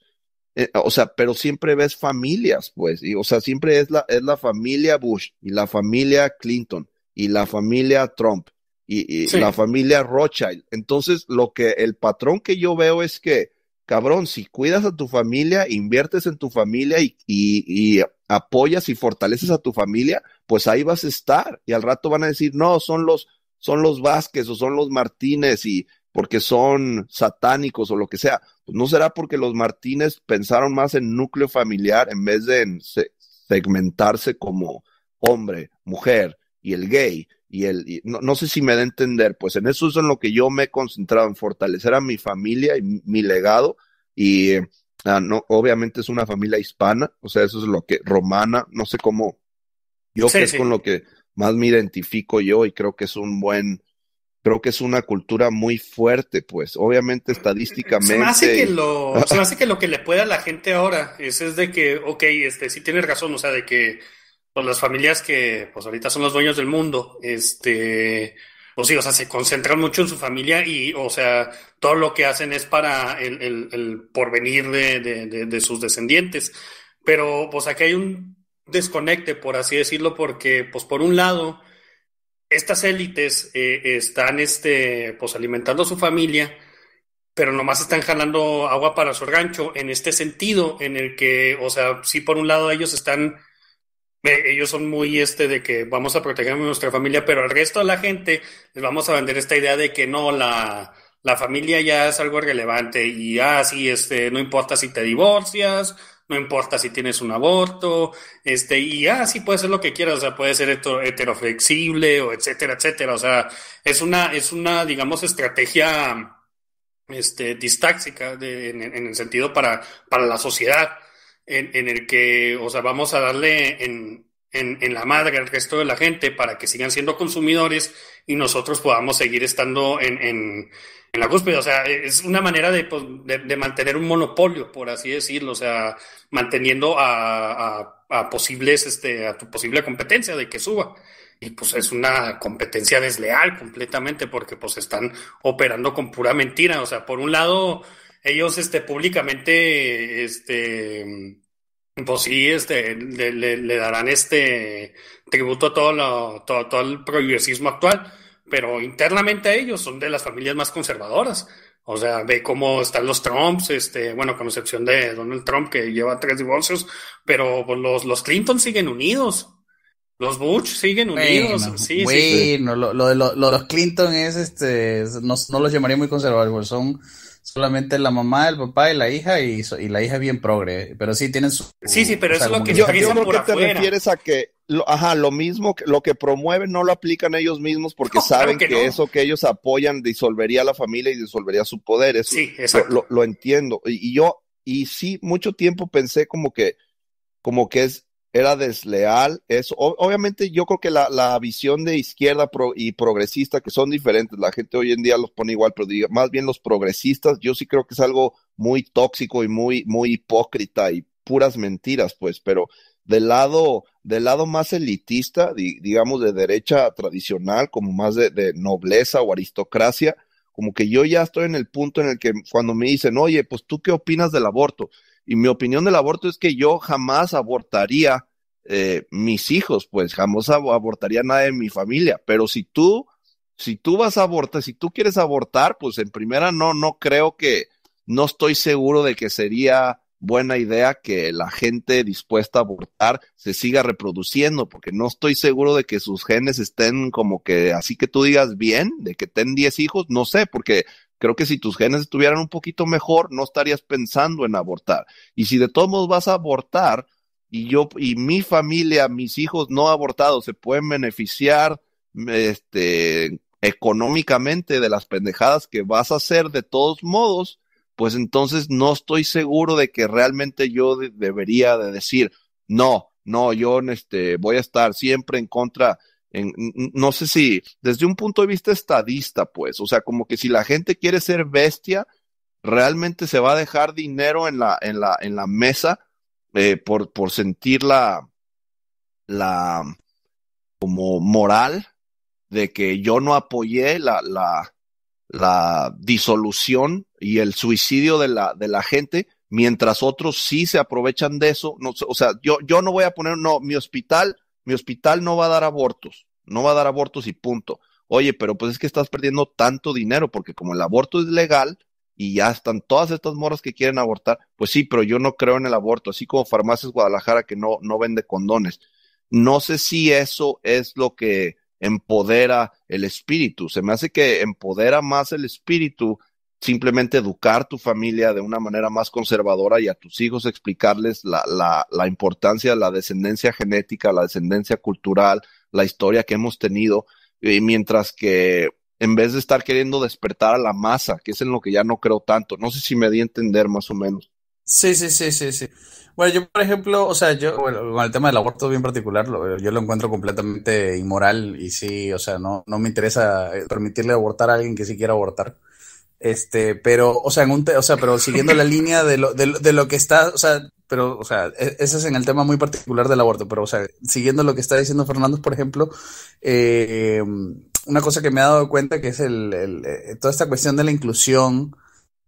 Eh, o sea, pero siempre ves familias, pues, y, o sea, siempre es la, es la familia Bush y la familia Clinton y la familia Trump y, la familia Rothschild. Entonces, lo que el patrón que yo veo es que, cabrón, si cuidas a tu familia, inviertes en tu familia y, y, y apoyas y fortaleces a tu familia, pues ahí vas a estar. Y al rato van a decir, no, son los son los Vázquez o son los Martínez y porque son satánicos o lo que sea. Pues no será porque los Martínez pensaron más en núcleo familiar en vez de en segmentarse como hombre, mujer y el gay. Y el, no, sé si me da a entender, pues en eso es en lo que yo me he concentrado, en fortalecer a mi familia y mi legado. Y ah, no, obviamente es una familia hispana, o sea, eso es lo que, romana, no sé cómo, yo creo que es con lo que más me identifico yo y creo que es un buen, creo que es una cultura muy fuerte, pues obviamente estadísticamente. *laughs* Se me hace que lo, se hace que, lo que le pueda a la gente ahora es, es de que, ok, este, sí tienes razón, o sea, de que pues, las familias que pues ahorita son los dueños del mundo, este, pues sí, o sea, se concentran mucho en su familia y, o sea, todo lo que hacen es para el, porvenir de, de sus descendientes. Pero, pues aquí hay un desconecte, por así decirlo, porque, pues, por un lado, estas élites eh, están este, pues, alimentando a su familia, pero nomás están jalando agua para su rancho en este sentido, en el que, o sea, sí, por un lado ellos están, eh, ellos son muy este de que vamos a proteger nuestra familia, pero al resto de la gente les vamos a vender esta idea de que no, la, familia ya es algo relevante y así, ah, este, no importa si te divorcias no importa si tienes un aborto, este, y ah, puede ser lo que quieras, o sea, puede ser heteroflexible o etcétera, etcétera. O sea, es una, es una, digamos, estrategia este, distáxica en, el sentido para, para la sociedad, en, el que, o sea, vamos a darle en, en la madre al resto de la gente para que sigan siendo consumidores y nosotros podamos seguir estando en, en, la cúspide. O sea, es una manera pues, de, de, mantener un monopolio, por así decirlo, o sea, manteniendo a, posibles, este, a tu posible competencia de que suba. Y pues es una competencia desleal completamente porque pues están operando con pura mentira. O sea, por un lado, ellos este, públicamente este, pues sí, este, le, le, darán este tributo a todo, lo, todo, todo, el progresismo actual, pero internamente ellos son de las familias más conservadoras. O sea, ve cómo están los Trumps, este, bueno, con excepción de Donald Trump, que lleva tres divorcios, pero pues, los, los Clinton siguen unidos. Los Bush siguen unidos. sí, sí, sí. Lo, lo, los Clinton es, este, no, no los llamaría muy conservadores, son solamente la mamá, el papá y la hija, y, y la hija bien progre, pero sí tienen su... Sí, sí, pero eso es lo que... Yo, yo creo te refieres a que, lo, ajá, lo mismo, lo que promueven no lo aplican ellos mismos porque saben que, eso que ellos apoyan disolvería la familia y disolvería su poder, eso sí, Lo, entiendo, y, y, yo, y sí, mucho tiempo pensé como que, como que es era desleal. Eso, obviamente yo creo que la, la visión de izquierda y progresista, que son diferentes, la gente hoy en día los pone igual, pero más bien los progresistas, yo sí creo que es algo muy tóxico y muy, muy hipócrita y puras mentiras, pues, pero del lado, del lado más elitista, digamos de derecha tradicional, como más de, de nobleza o aristocracia, como que yo ya estoy en el punto en el que cuando me dicen, oye, pues tú qué opinas del aborto, y mi opinión del aborto es que yo jamás abortaría eh, mis hijos, pues jamás abortaría nada nadie de mi familia. Pero si tú, si tú vas a abortar, si tú quieres abortar, pues en primera no, no creo que, no estoy seguro de que sería buena idea que la gente dispuesta a abortar se siga reproduciendo, porque no estoy seguro de que sus genes estén como que, así que tú digas bien, de que ten 10 hijos, no sé, porque Creo que si tus genes estuvieran un poquito mejor, no estarías pensando en abortar. Y si de todos modos vas a abortar y yo y mi familia, mis hijos no abortados se pueden beneficiar este, económicamente de las pendejadas que vas a hacer de todos modos, pues entonces no estoy seguro de que realmente yo debería de decir, no, no, yo este, voy a estar siempre en contra no sé si desde un punto de vista estadista, pues, o sea, como que si la gente quiere ser bestia, realmente se va a dejar dinero en la, en la, en la mesa eh, por, por sentir la, como moral de que yo no apoyé la, la, disolución y el suicidio de la, de la gente, mientras otros sí se aprovechan de eso. No, o sea, yo, yo no voy a poner, no, mi hospital mi hospital no va a dar abortos, no va a dar abortos y punto. Oye, pero pues es que estás perdiendo tanto dinero porque como el aborto es legal y ya están todas estas moras que quieren abortar, pues sí, pero yo no creo en el aborto, así como Farmacias Guadalajara que no, no vende condones. No sé si eso es lo que empodera el espíritu. Se me hace que empodera más el espíritu simplemente educar tu familia de una manera más conservadora y a tus hijos explicarles la, la, importancia de la descendencia genética, la descendencia cultural, la historia que hemos tenido, mientras que en vez de estar queriendo despertar a la masa, que es en lo que ya no creo tanto. No sé si me di a entender más o menos. Sí, sí, sí, sí, sí. Bueno, yo, por ejemplo, o sea, yo, bueno, el tema del aborto bien particular, yo lo encuentro completamente inmoral y sí, o sea, no, no me interesa eh, permitirle abortar a alguien que sí quiera abortar. Este, pero, o sea, en un o sea, pero siguiendo la línea de lo, de, lo que está, o sea, pero, o sea, e, ese es en el tema muy particular del aborto, pero, o sea, siguiendo lo que está diciendo Fernando, por ejemplo, eh, una cosa que me he dado cuenta que es el, el, eh, toda esta cuestión de la inclusión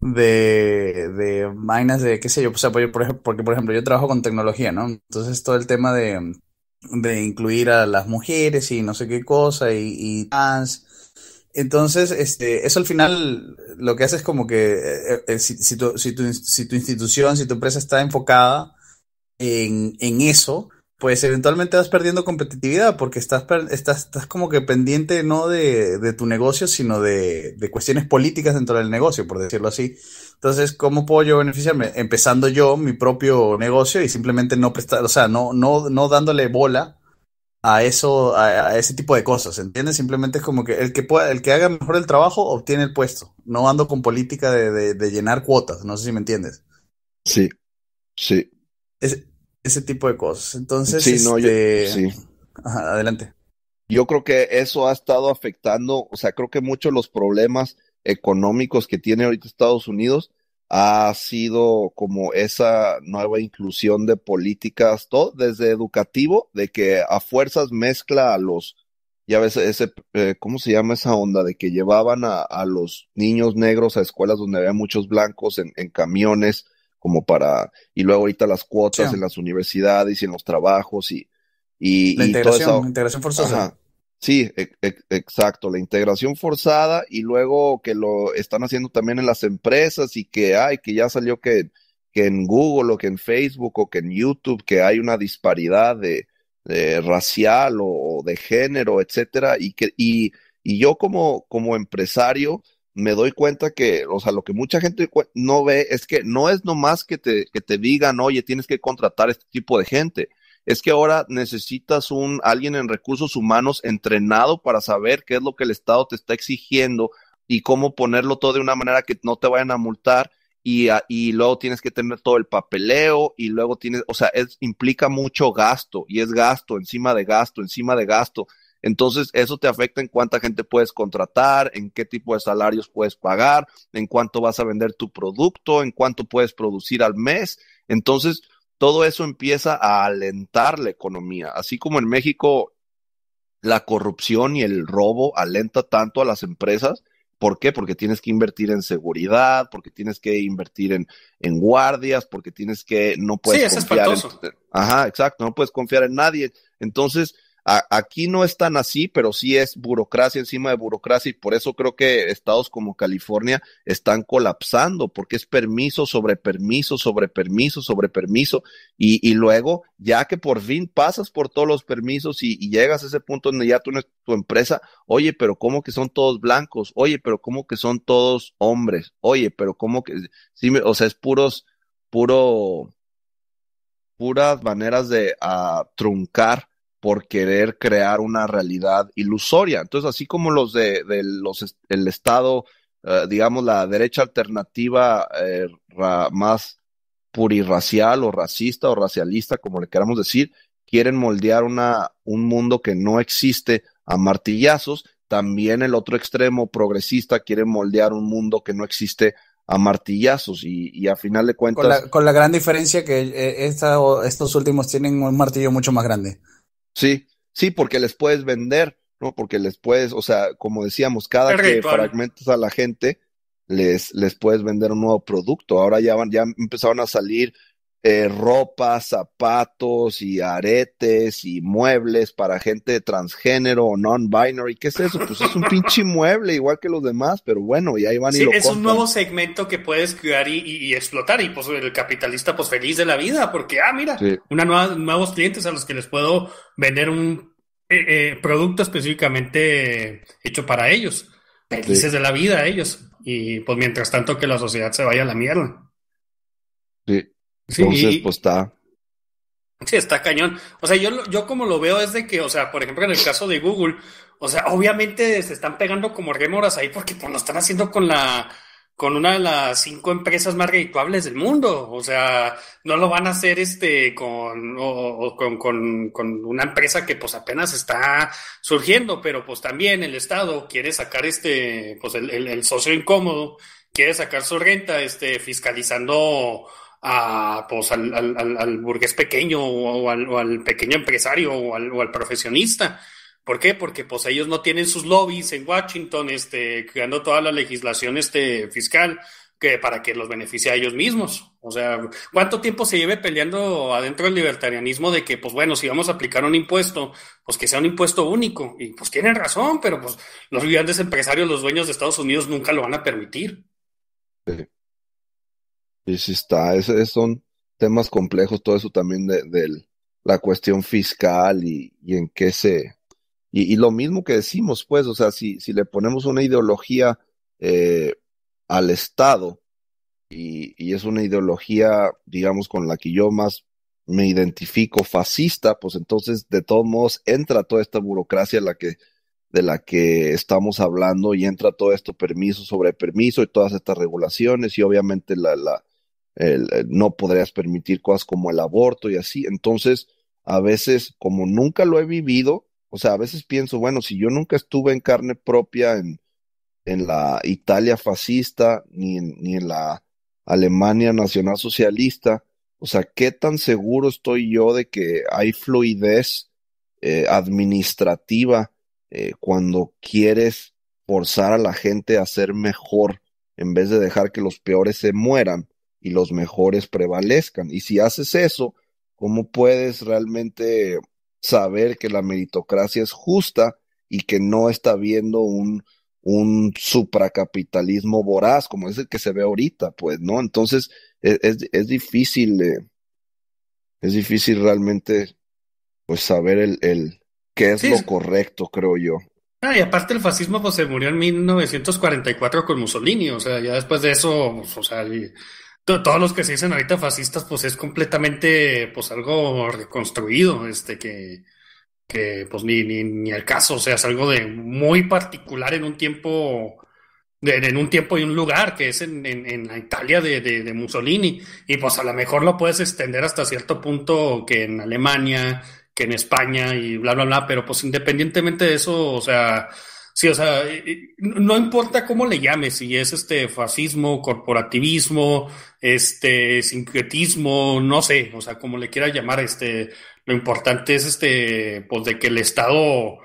de, de vainas de, qué sé yo, o sea, porque, por ejemplo, porque, por ejemplo, yo trabajo con tecnología, ¿no? Entonces, todo el tema de, de incluir a las mujeres y no sé qué cosa y, y trans entonces, este, eso al final lo que hace es como que eh, eh, si, tu, institución, si tu empresa está enfocada en, eso, pues eventualmente vas perdiendo competitividad porque estás, estás, como que pendiente no de, tu negocio, sino de, de, cuestiones políticas dentro del negocio, por decirlo así. Entonces, ¿cómo puedo yo beneficiarme? Empezando yo mi propio negocio y simplemente no prestar, o sea, no, no, no dándole bola a eso, a, ese tipo de cosas, ¿entiendes? Simplemente es como que el que pueda, el que haga mejor el trabajo obtiene el puesto. No ando con política de, llenar cuotas, no sé si me entiendes. Sí, sí. ese tipo de cosas. Entonces, sí, este, sí. adelante. Yo creo que eso ha estado afectando, o sea, creo que muchos los problemas económicos que tiene ahorita Estados Unidos ha sido como esa nueva inclusión de políticas, todo desde educativo, de que a fuerzas mezcla a los, ya ves, ese, eh, ¿cómo se llama esa onda? De que llevaban a, los niños negros a escuelas donde había muchos blancos en, camiones, como para, y luego ahorita las cuotas en las universidades y en los trabajos y, y, la integración, integración forzosa. Sí, e, e, exacto, la integración forzada y luego que lo están haciendo también en las empresas y que hay, que ya salió que, que en Google o que en Facebook o que en YouTube, que hay una disparidad de, racial o, de género, etcétera, y que, y, yo como, como empresario me doy cuenta que, o sea, lo que mucha gente no ve es que no es nomás que te, que te digan, oye, tienes que contratar este tipo de gente, es que ahora necesitas un alguien en recursos humanos entrenado para saber qué es lo que el Estado te está exigiendo y cómo ponerlo todo de una manera que no te vayan a multar y, luego tienes que tener todo el papeleo y luego tienes, o sea, es, implica mucho gasto y es gasto encima de gasto, encima de gasto. Entonces, eso te afecta en cuánta gente puedes contratar, en qué tipo de salarios puedes pagar, en cuánto vas a vender tu producto, en cuánto puedes producir al mes. Entonces, todo eso empieza a alentar la economía. Así como en México la corrupción y el robo alenta tanto a las empresas. ¿Por qué? Porque tienes que invertir en seguridad, porque tienes que invertir en, en guardias, porque tienes que no puedes confiar en, ajá, exacto, no puedes confiar en nadie. Entonces, aquí no es tan así, pero sí es burocracia encima de burocracia y por eso creo que estados como California están colapsando porque es permiso sobre permiso, sobre permiso, sobre permiso. Y, luego, ya que por fin pasas por todos los permisos y, llegas a ese punto donde ya tú, tu empresa, oye, pero ¿cómo que son todos blancos? Oye, pero ¿cómo que son todos hombres? Oye, pero ¿cómo que, sí, o sea, es puros, puro, puras maneras de ah, truncar por querer crear una realidad ilusoria. Entonces, así como los de, los el Estado, eh, digamos, la derecha alternativa eh, más purirracial o racista o racialista, como le queramos decir, quieren moldear una, un mundo que no existe a martillazos. También el otro extremo progresista quiere moldear un mundo que no existe a martillazos y, a final de cuentas... Con la, gran diferencia que eh, estos últimos tienen un martillo mucho más grande. Sí, sí, porque les puedes vender, ¿no? Porque les puedes, o sea, como decíamos, cada que fragmentas a la gente, les, les puedes vender un nuevo producto. Ahora ya, van, ya empezaron a salir eh, ropa, zapatos y aretes y muebles para gente transgénero o non-binary. ¿Qué es eso? Pues es un pinche *laughs* mueble, igual que los demás, pero bueno, y ahí van sí, y es un nuevo segmento que puedes crear y, explotar. Y pues el capitalista, pues feliz de la vida, porque, ah, mira, una nueva, nuevos clientes a los que les puedo vender un eh, eh, producto específicamente hecho para ellos. Felices de la vida ellos. Y pues mientras tanto que la sociedad se vaya a la mierda. Sí. Entonces, sí. pues está. Sí, está cañón. O sea, yo, yo como lo veo es de que, o sea, por ejemplo, en el caso de Google, o sea, obviamente se están pegando como rémoras ahí porque pues, lo están haciendo con la con una de las cinco empresas más redituables del mundo. O sea, no lo van a hacer este con, una empresa que pues apenas está surgiendo, pero pues también el Estado quiere sacar este, pues el, el socio incómodo, quiere sacar su renta, este, fiscalizando a, pues, al, burgués pequeño o, al, pequeño empresario o al, al, profesionista. ¿Por qué? Porque pues ellos no tienen sus lobbies en Washington, este, creando toda la legislación este, fiscal que para que los beneficie a ellos mismos. O sea, ¿cuánto tiempo se lleve peleando adentro del libertarianismo de que, pues bueno, si vamos a aplicar un impuesto, pues que sea un impuesto único? Y pues tienen razón, pero pues los grandes empresarios, los dueños de Estados Unidos nunca lo van a permitir. Sí y sí está. Es, son temas complejos, todo eso también de, la cuestión fiscal y, en qué se... Y, lo mismo que decimos, pues, o sea, si, si le ponemos una ideología eh, al Estado y, es una ideología, digamos, con la que yo más me identifico fascista, pues entonces de todos modos entra toda esta burocracia de la que, de la que estamos hablando y entra todo esto permiso sobre permiso y todas estas regulaciones y obviamente la, eh, no podrías permitir cosas como el aborto y así. Entonces, a veces, como nunca lo he vivido, o sea, a veces pienso, bueno, si yo nunca estuve en carne propia en, la Italia fascista ni en, ni la Alemania nacional socialista, o sea, ¿qué tan seguro estoy yo de que hay fluidez eh, administrativa eh, cuando quieres forzar a la gente a ser mejor en vez de dejar que los peores se mueran? y los mejores prevalezcan. Y si haces eso, ¿cómo puedes realmente saber que la meritocracia es justa y que no está habiendo un, un supracapitalismo voraz como es el que se ve ahorita? Pues, ¿no? Entonces, e-, es, es, difícil, eh, es difícil realmente, pues, saber el, el qué es lo correcto, creo yo. Ah, y aparte el fascismo pues se murió en 1944 con Mussolini, o sea, ya después de eso, pues, o sea, todos los que se dicen ahorita fascistas, pues es completamente, pues algo reconstruido, este, que, pues ni, ni, el caso, o sea, es algo de muy particular en un tiempo, en un tiempo y un lugar, que es en, la Italia de, de, Mussolini, y pues a lo mejor lo puedes extender hasta cierto punto que en Alemania, que en España y bla, bla, bla, pero pues independientemente de eso, o sea, Sí, o sea, no importa cómo le llames, si es este fascismo, corporativismo, este sincretismo, no sé, o sea, como le quiera llamar, este, lo importante es este, pues de que el Estado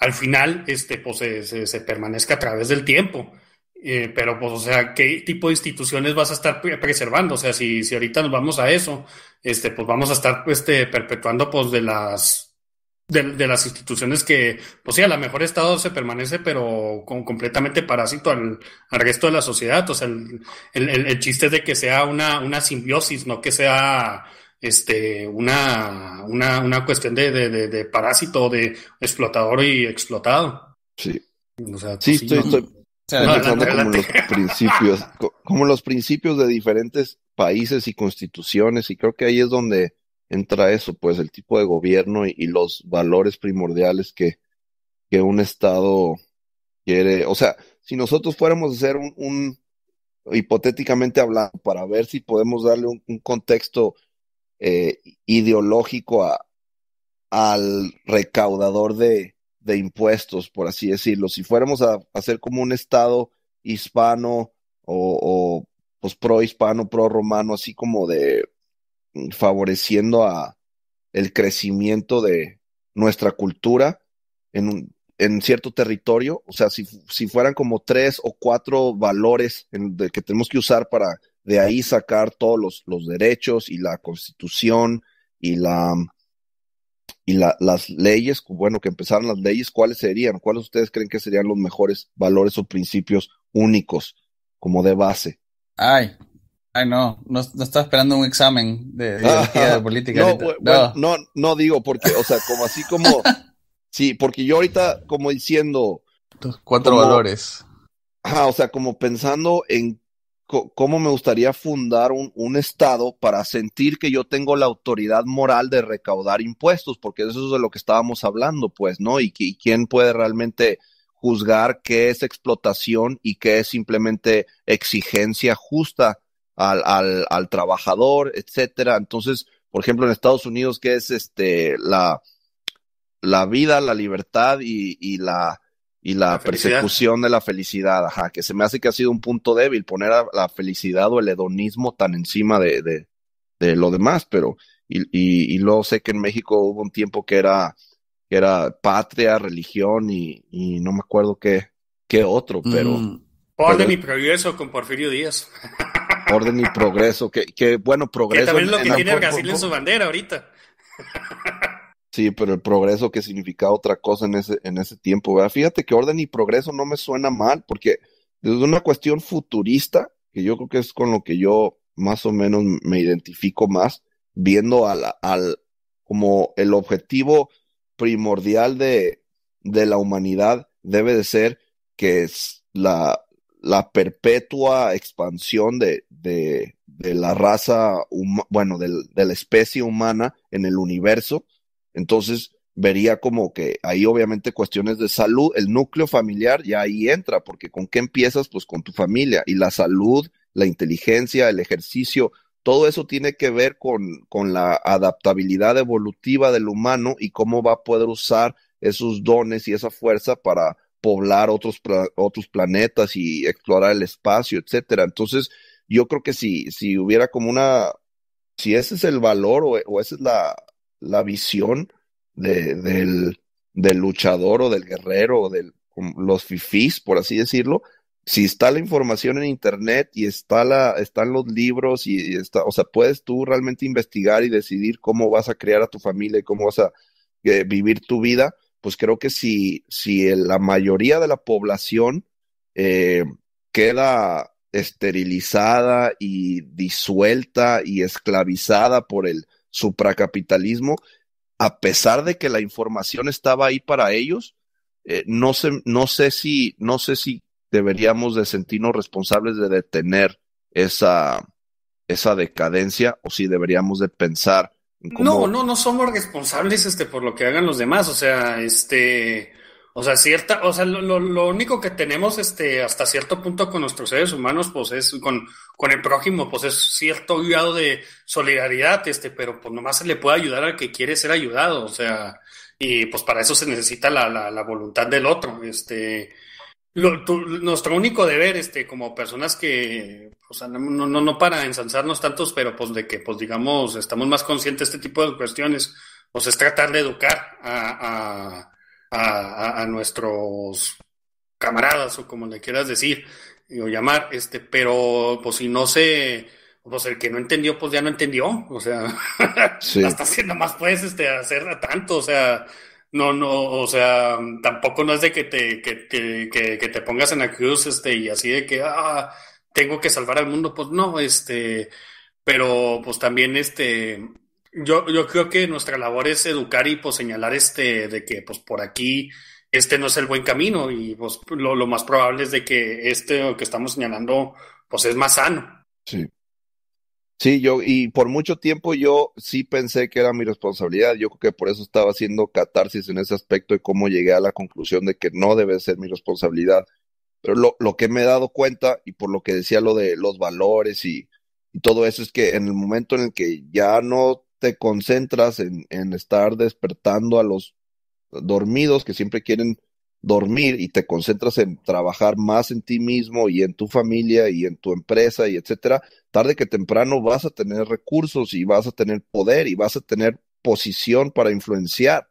al final, este, pues se, permanezca a través del tiempo. Eh, pero, pues, o sea, ¿qué tipo de instituciones vas a estar preservando? O sea, si, si ahorita nos vamos a eso, este, pues vamos a estar, este, perpetuando, pues, de las de, las instituciones que, pues sí, a lo mejor este Estado se permanece, pero completamente parásito al, al, resto de la sociedad. O sea, el, chiste es de que sea una, una simbiosis, no que sea este, una, una, una cuestión de, de, de, parásito, de explotador y explotado. Sí. O sea, pues sí, estoy, como los principios, como los principios de diferentes países y constituciones, y creo que ahí es donde entra eso, pues el tipo de gobierno y, los valores primordiales que, un Estado quiere. O sea, si nosotros fuéramos a hacer un, hipotéticamente hablando, para ver si podemos darle un, contexto eh, ideológico al recaudador de, impuestos, por así decirlo. Si fuéramos a, hacer como un Estado hispano o, o pues pro hispano, pro romano, así como de Mm, favoreciendo a el crecimiento de nuestra cultura en, un, en cierto territorio, o sea, si, fueran como tres o cuatro valores que tenemos que usar para de ahí sacar todos los, derechos y la constitución y la mm, y las leyes, bueno, que empezaron las leyes, ¿cuáles serían? ¿Cuáles ustedes creen que serían los mejores valores o principios únicos como de base? Ay, Ay, no, no, estaba esperando un examen de, de ah, ah, política. No, no. no, digo porque, o sea, como así como, *laughs* sí, porque yo ahorita como diciendo... Cuatro valores. o sea, como pensando en cómo me gustaría fundar un, Estado para sentir que yo tengo la autoridad moral de recaudar impuestos, porque eso es de lo que estábamos hablando, pues, ¿no? Y, y quién puede realmente juzgar qué es explotación y qué es simplemente exigencia justa al, al, trabajador, etcétera. Entonces, por ejemplo, en Estados Unidos, que es este la, la vida, la libertad y, y la y la, persecución de la felicidad, ajá, que se me hace que ha sido un punto débil poner la felicidad o el hedonismo tan encima de, lo demás, pero y, y, luego sé que en México hubo un tiempo que era, era patria, religión y, no me acuerdo qué, qué otro, pero... Mm. Orden con Porfirio Díaz. *laughs* orden y progreso, que, bueno, progreso. Que también es lo que tiene Brasil en su bandera ahorita. Sí, pero el progreso que significaba otra cosa en ese, en ese tiempo, Fíjate que orden y progreso no me suena mal, porque desde una cuestión futurista, que yo creo que es con lo que yo más o menos me identifico más, viendo al, al como el objetivo primordial de, de la humanidad debe de ser que es la, la perpetua expansión de, la raza, bueno, de, la especie humana en el universo. Entonces, vería como que ahí obviamente cuestiones de salud, el núcleo familiar ya ahí entra, porque con qué empiezas, pues con tu familia y la salud, la inteligencia, el ejercicio, todo eso tiene que ver con, con la adaptabilidad evolutiva del humano y cómo va a poder usar esos dones y esa fuerza para poblar otros, otros planetas y explorar el espacio, etcétera. Entonces, yo creo que si, si hubiera como una, si ese es el valor o, o esa es la, visión de, del, luchador o del guerrero o de los fifís, por así decirlo, si está la información en internet y está la, están los libros y, está, o sea, puedes tú realmente investigar y decidir cómo vas a crear a tu familia y cómo vas a eh, vivir tu vida pues creo que si, la mayoría de la población eh, queda esterilizada y disuelta y esclavizada por el supracapitalismo, a pesar de que la información estaba ahí para ellos, eh, no, sé, no, sé si, deberíamos de sentirnos responsables de detener esa, esa decadencia o si deberíamos de pensar no, no, no somos responsables este, por lo que hagan los demás. O sea, este. O sea, cierta, o sea, lo, único que tenemos este, hasta cierto punto con nuestros seres humanos, pues es con, con el prójimo, pues es cierto grado de solidaridad, este, pero pues nomás se le puede ayudar al que quiere ser ayudado, o sea, y pues para eso se necesita la, la, la voluntad del otro. Este, nuestro único deber, este, como personas que o sea, no, no, no para ensanzarnos tantos, pero pues de que, pues digamos, estamos más conscientes de este tipo de cuestiones. Pues es tratar de educar a, nuestros camaradas o como le quieras decir o llamar, este, pero pues si no se, pues el que no entendió, pues ya no entendió, o sea, *laughs* hasta si más puedes este, hacer tanto, o sea, no, no, o sea, tampoco no es de que te, que, que, que te pongas en la cruz, este, y así de que, ah, tengo que salvar al mundo, pues no, este, pero pues también este, yo, yo creo que nuestra labor es educar y pues señalar este, de que pues por aquí este no es el buen camino y pues lo, más probable es de que este que estamos señalando pues es más sano. Sí. Sí, yo, y por mucho tiempo yo sí pensé que era mi responsabilidad. Yo creo que por eso estaba haciendo catarsis en ese aspecto y cómo llegué a la conclusión de que no debe ser mi responsabilidad. Pero lo, lo, que me he dado cuenta y por lo que decía lo de los valores y, todo eso es que en el momento en el que ya no te concentras en, en, estar despertando a los dormidos que siempre quieren dormir y te concentras en trabajar más en ti mismo y en tu familia y en tu empresa y etcétera, tarde que temprano vas a tener recursos y vas a tener poder y vas a tener posición para influenciar.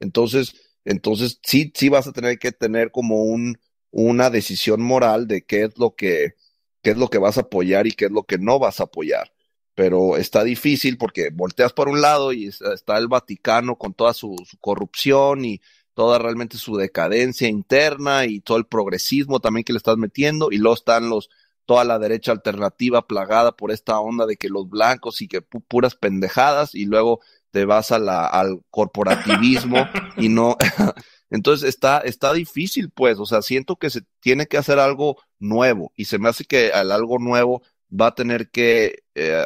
Entonces, entonces sí, sí vas a tener que tener como un, una decisión moral de qué es lo que, qué es lo que vas a apoyar y qué es lo que no vas a apoyar. Pero está difícil porque volteas por un lado y está el Vaticano con toda su, corrupción y toda realmente su decadencia interna y todo el progresismo también que le estás metiendo y luego están los toda la derecha alternativa plagada por esta onda de que los blancos y que puras pendejadas y luego te vas al corporativismo y no *laughs* Entonces está, está difícil, pues, o sea, siento que se tiene que hacer algo nuevo y se me hace que al algo nuevo va a tener que, eh,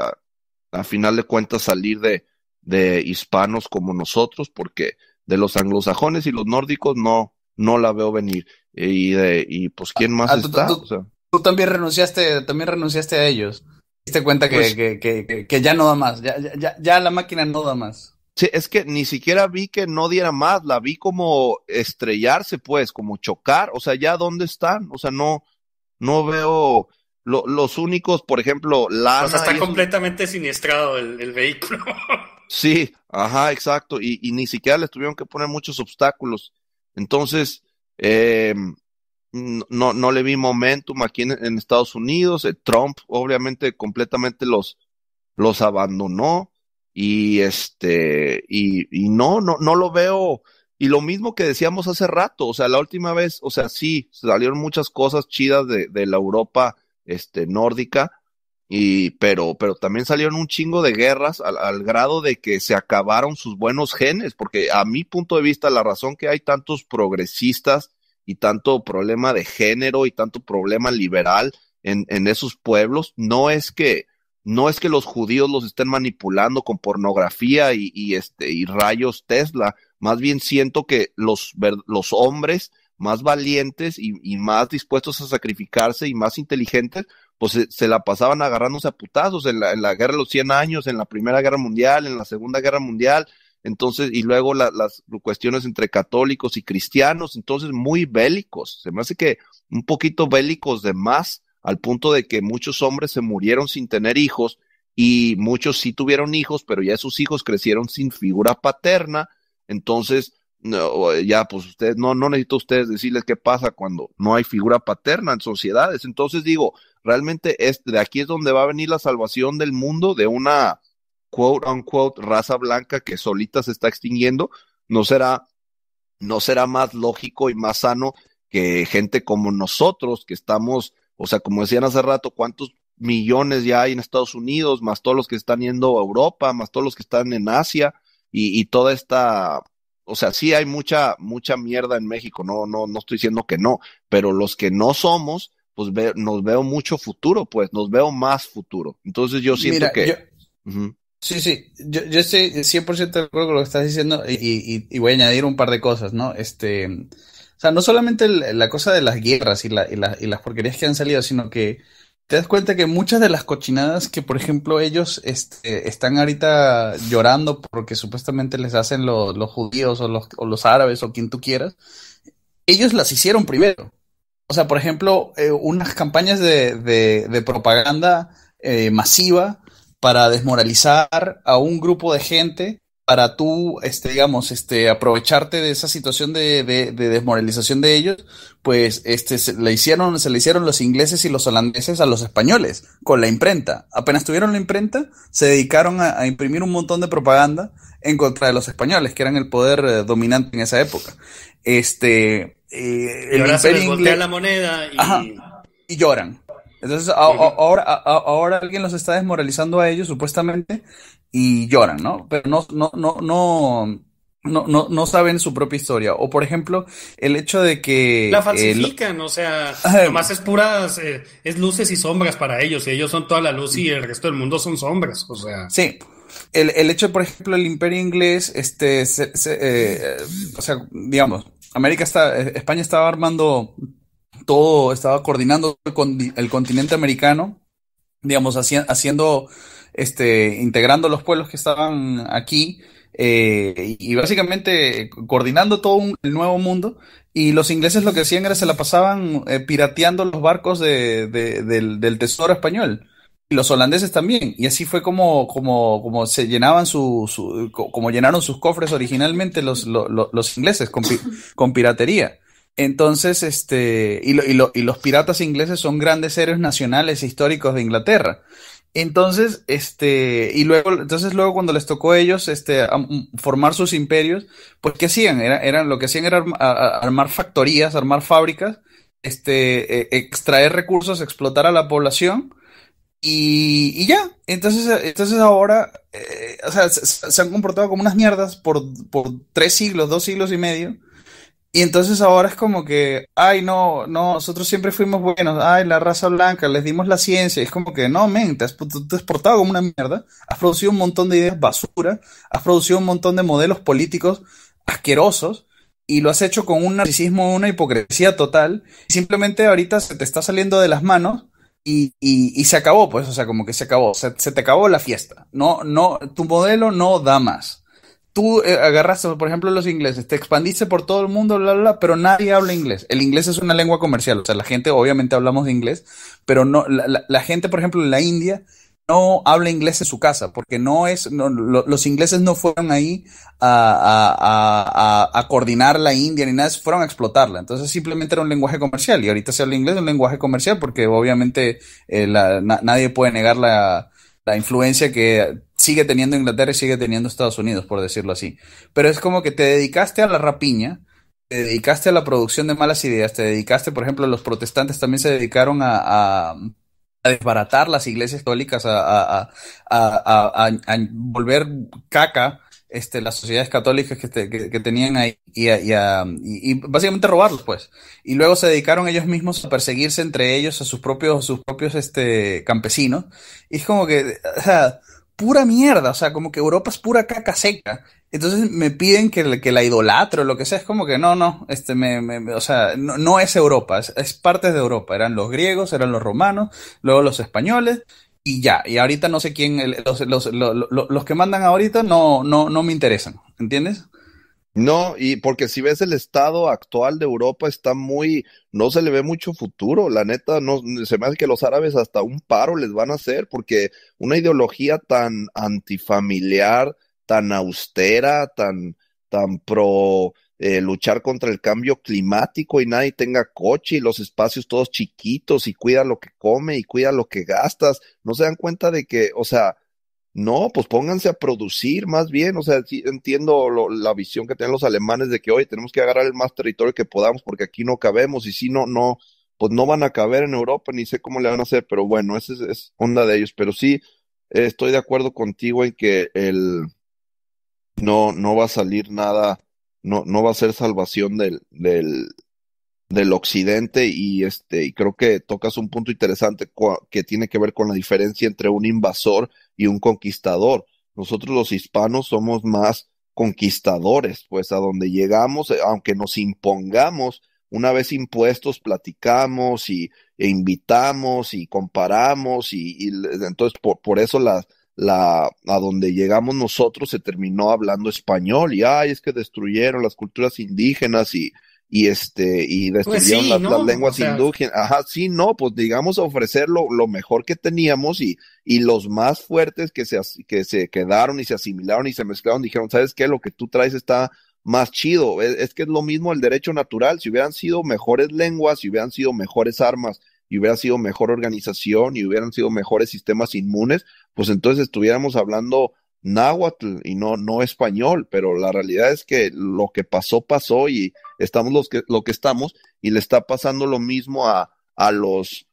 a final de cuentas, salir de, de hispanos como nosotros, porque de los anglosajones y los nórdicos no, no la veo venir. Y, pues, ah, ¿quién más ah, está? Tú, también renunciaste, también renunciaste a ellos. Te diste cuenta que, pues que, que, que, ya no da más, ya, ya, ya la máquina no da más. Sí, es que ni siquiera vi que no diera más, la vi como estrellarse, pues, como chocar, o sea, ya dónde están, o sea, no, no veo los únicos, por ejemplo, las O sea, está completamente siniestrado el, vehículo. *laughs* Sí, ajá, exacto, y, ni siquiera les tuvieron que poner muchos obstáculos, entonces, eh, no, no le vi momentum aquí en, en Estados Unidos, eh, Trump obviamente completamente los, los abandonó. Y este, y, no, no, no lo veo. Y lo mismo que decíamos hace rato, o sea, la última vez, o sea, sí, salieron muchas cosas chidas de, la Europa este, nórdica, y, pero, pero también salieron un chingo de guerras al, al, grado de que se acabaron sus buenos genes, porque a mi punto de vista, la razón que hay tantos progresistas y tanto problema de género y tanto problema liberal en, en esos pueblos, no es que no es que los judíos los estén manipulando con pornografía y, este, y rayos Tesla, más bien siento que los, los hombres más valientes y, más dispuestos a sacrificarse y más inteligentes, pues eh, se, la pasaban agarrándose a putazos en la, en la, guerra de los 100 años, en la Primera Guerra Mundial, en la Segunda Guerra Mundial, entonces, y luego las cuestiones entre católicos y cristianos, entonces muy bélicos, se me hace que un poquito bélicos de más, al punto de que muchos hombres se murieron sin tener hijos y muchos sí tuvieron hijos, pero ya sus hijos crecieron sin figura paterna, entonces no, ya pues ustedes, no, no necesito ustedes decirles qué pasa cuando no hay figura paterna en sociedades. Entonces digo, realmente de aquí es donde va a venir la salvación del mundo de una quote unquote raza blanca que solita se está extinguiendo. No será, no será más lógico y más sano que gente como nosotros que estamos o sea, como decían hace rato, ¿cuántos millones ya hay en Estados Unidos, más todos los que están yendo a Europa, más todos los que están en Asia y, toda esta... O sea, sí hay mucha, mucha mierda en México, no, no, no estoy diciendo que no, pero los que no somos, pues nos veo mucho futuro, pues, nos veo más futuro. Entonces yo siento que... Sí, sí, yo, yo estoy 100% de acuerdo con lo que estás diciendo y, y, y, voy a añadir un par de cosas, ¿no? Este, o sea, no solamente la cosa de las guerras y, las porquerías que han salido, sino que te das cuenta que muchas de las cochinadas que, por ejemplo, ellos este, están ahorita llorando porque supuestamente les hacen los judíos o los, árabes o quien tú quieras, ellos las hicieron primero. O sea, por ejemplo, eh, unas campañas de, propaganda eh, masiva para desmoralizar a un grupo de gente para tú, este, digamos, este, aprovecharte de esa situación de, desmoralización de ellos, pues este, se, le hicieron, se le hicieron los ingleses y los holandeses a los españoles con la imprenta. Apenas tuvieron la imprenta, se dedicaron a, imprimir un montón de propaganda en contra de los españoles, que eran el poder eh, dominante en esa época. Este, eh, la moneda y, lloran. Entonces, ahora, ahora alguien los está desmoralizando a ellos, supuestamente, y lloran, ¿no? Pero no, no, no, no, no, no, saben su propia historia. O por ejemplo, el hecho de que. La eh, falsifican, o sea, nomás es puras, eh, es luces y sombras para ellos. Y ellos son toda la luz y el resto del mundo son sombras. O sea. Sí. El, el hecho, por ejemplo, el imperio inglés, este, eh, o sea, digamos, América está, España estaba armando todo, estaba coordinando el, con, el continente americano, digamos, haciendo este, integrando los pueblos que estaban aquí eh, y básicamente coordinando todo un, el nuevo mundo. Y los ingleses lo que hacían era se la pasaban eh, pirateando los barcos del, tesoro español. Y los holandeses también. Y así fue como, como, como se llenaban su, como llenaron sus cofres originalmente los, ingleses *laughs* con, piratería. Entonces, este, y, y, los piratas ingleses son grandes héroes nacionales e históricos de Inglaterra. Entonces, este, y luego, entonces luego cuando les tocó a ellos, este, formar sus imperios, pues ¿qué hacían? Era, eran, lo que hacían era armar factorías, armar fábricas, este, e, extraer recursos, explotar a la población, y, y ya. Entonces, entonces ahora, eh, o sea, se, se, han comportado como unas mierdas por, por tres siglos, dos siglos y medio, y entonces ahora es como que, ay, no, no, nosotros siempre fuimos buenos, ay, la raza blanca, les dimos la ciencia, y es como que, no, men, te has, has portado como una mierda, has producido un montón de ideas basura, has producido un montón de modelos políticos asquerosos, y lo has hecho con un narcisismo, una hipocresía total, y simplemente ahorita se te está saliendo de las manos, y, y, y se acabó, pues, o sea, como que se acabó, se, se te acabó la fiesta, no, no, tu modelo no da más tú eh, agarraste, por ejemplo, los ingleses, te expandiste por todo el mundo, bla, bla, bla, pero nadie habla inglés. El inglés es una lengua comercial, o sea, la gente, obviamente hablamos de inglés, pero no, la, gente, por ejemplo, en la India, no habla inglés en su casa, porque no es, los ingleses no fueron ahí a, coordinar la India ni nada, fueron a explotarla. Entonces simplemente era un lenguaje comercial y ahorita se habla inglés, un lenguaje comercial, porque obviamente eh, nadie puede negar la, la influencia que sigue teniendo Inglaterra y sigue teniendo Estados Unidos, por decirlo así. Pero es como que te dedicaste a la rapiña, te dedicaste a la producción de malas ideas, te dedicaste, por ejemplo, los protestantes también se dedicaron a, desbaratar las iglesias católicas, a, a volver caca este, las sociedades católicas que, tenían ahí y, y, y, básicamente robarlos, pues. Y luego se dedicaron ellos mismos a perseguirse entre ellos a sus propios, sus propios este, campesinos. Y es como que, o sea, pura mierda, o sea, como que Europa es pura caca seca. Entonces me piden que, que la idolatro, lo que sea, es como que no, no, este, me, me o sea, no, es Europa, es, es, parte de Europa. Eran los griegos, eran los romanos, luego los españoles, y ya, y ahorita no sé quién, los, que mandan ahorita no, no, no me interesan, ¿entiendes? No, y porque si ves el estado actual de Europa está muy, no se le ve mucho futuro, la neta, no, se me hace que los árabes hasta un paro les van a hacer, porque una ideología tan antifamiliar, tan austera, tan, tan pro eh, luchar contra el cambio climático y nadie tenga coche y los espacios todos chiquitos y cuida lo que come y cuida lo que gastas. No se dan cuenta de que, o sea, no, pues pónganse a producir más bien. O sea, sí, entiendo la visión que tienen los alemanes de que, hoy tenemos que agarrar el más territorio que podamos porque aquí no cabemos y si no, no, pues no van a caber en Europa, ni sé cómo le van a hacer, pero bueno, esa es, onda de ellos. Pero sí, estoy de acuerdo contigo en que el no, no va a salir nada no, va a ser salvación del, del, del occidente y este y creo que tocas un punto interesante que tiene que ver con la diferencia entre un invasor y un conquistador. Nosotros los hispanos somos más conquistadores, pues a donde llegamos, eh, aunque nos impongamos, una vez impuestos platicamos y e invitamos y comparamos y, entonces por, por eso las la, a donde llegamos nosotros se terminó hablando español y ay, es que destruyeron las culturas indígenas y, y este, y pues destruyeron las, lenguas indígenas. Ajá, sí, no, pues digamos ofrecer lo, mejor que teníamos y, y los más fuertes que se, que se quedaron y se asimilaron y se mezclaron dijeron, ¿sabes qué? Lo que tú traes está más chido. Es, es que es lo mismo el derecho natural. Si hubieran sido mejores lenguas, si hubieran sido mejores armas, y hubiera sido mejor organización y hubieran sido mejores sistemas inmunes, pues entonces estuviéramos hablando náhuatl y no, no español, pero la realidad es que lo que pasó, pasó y estamos los que, lo que estamos y le está pasando lo mismo a, los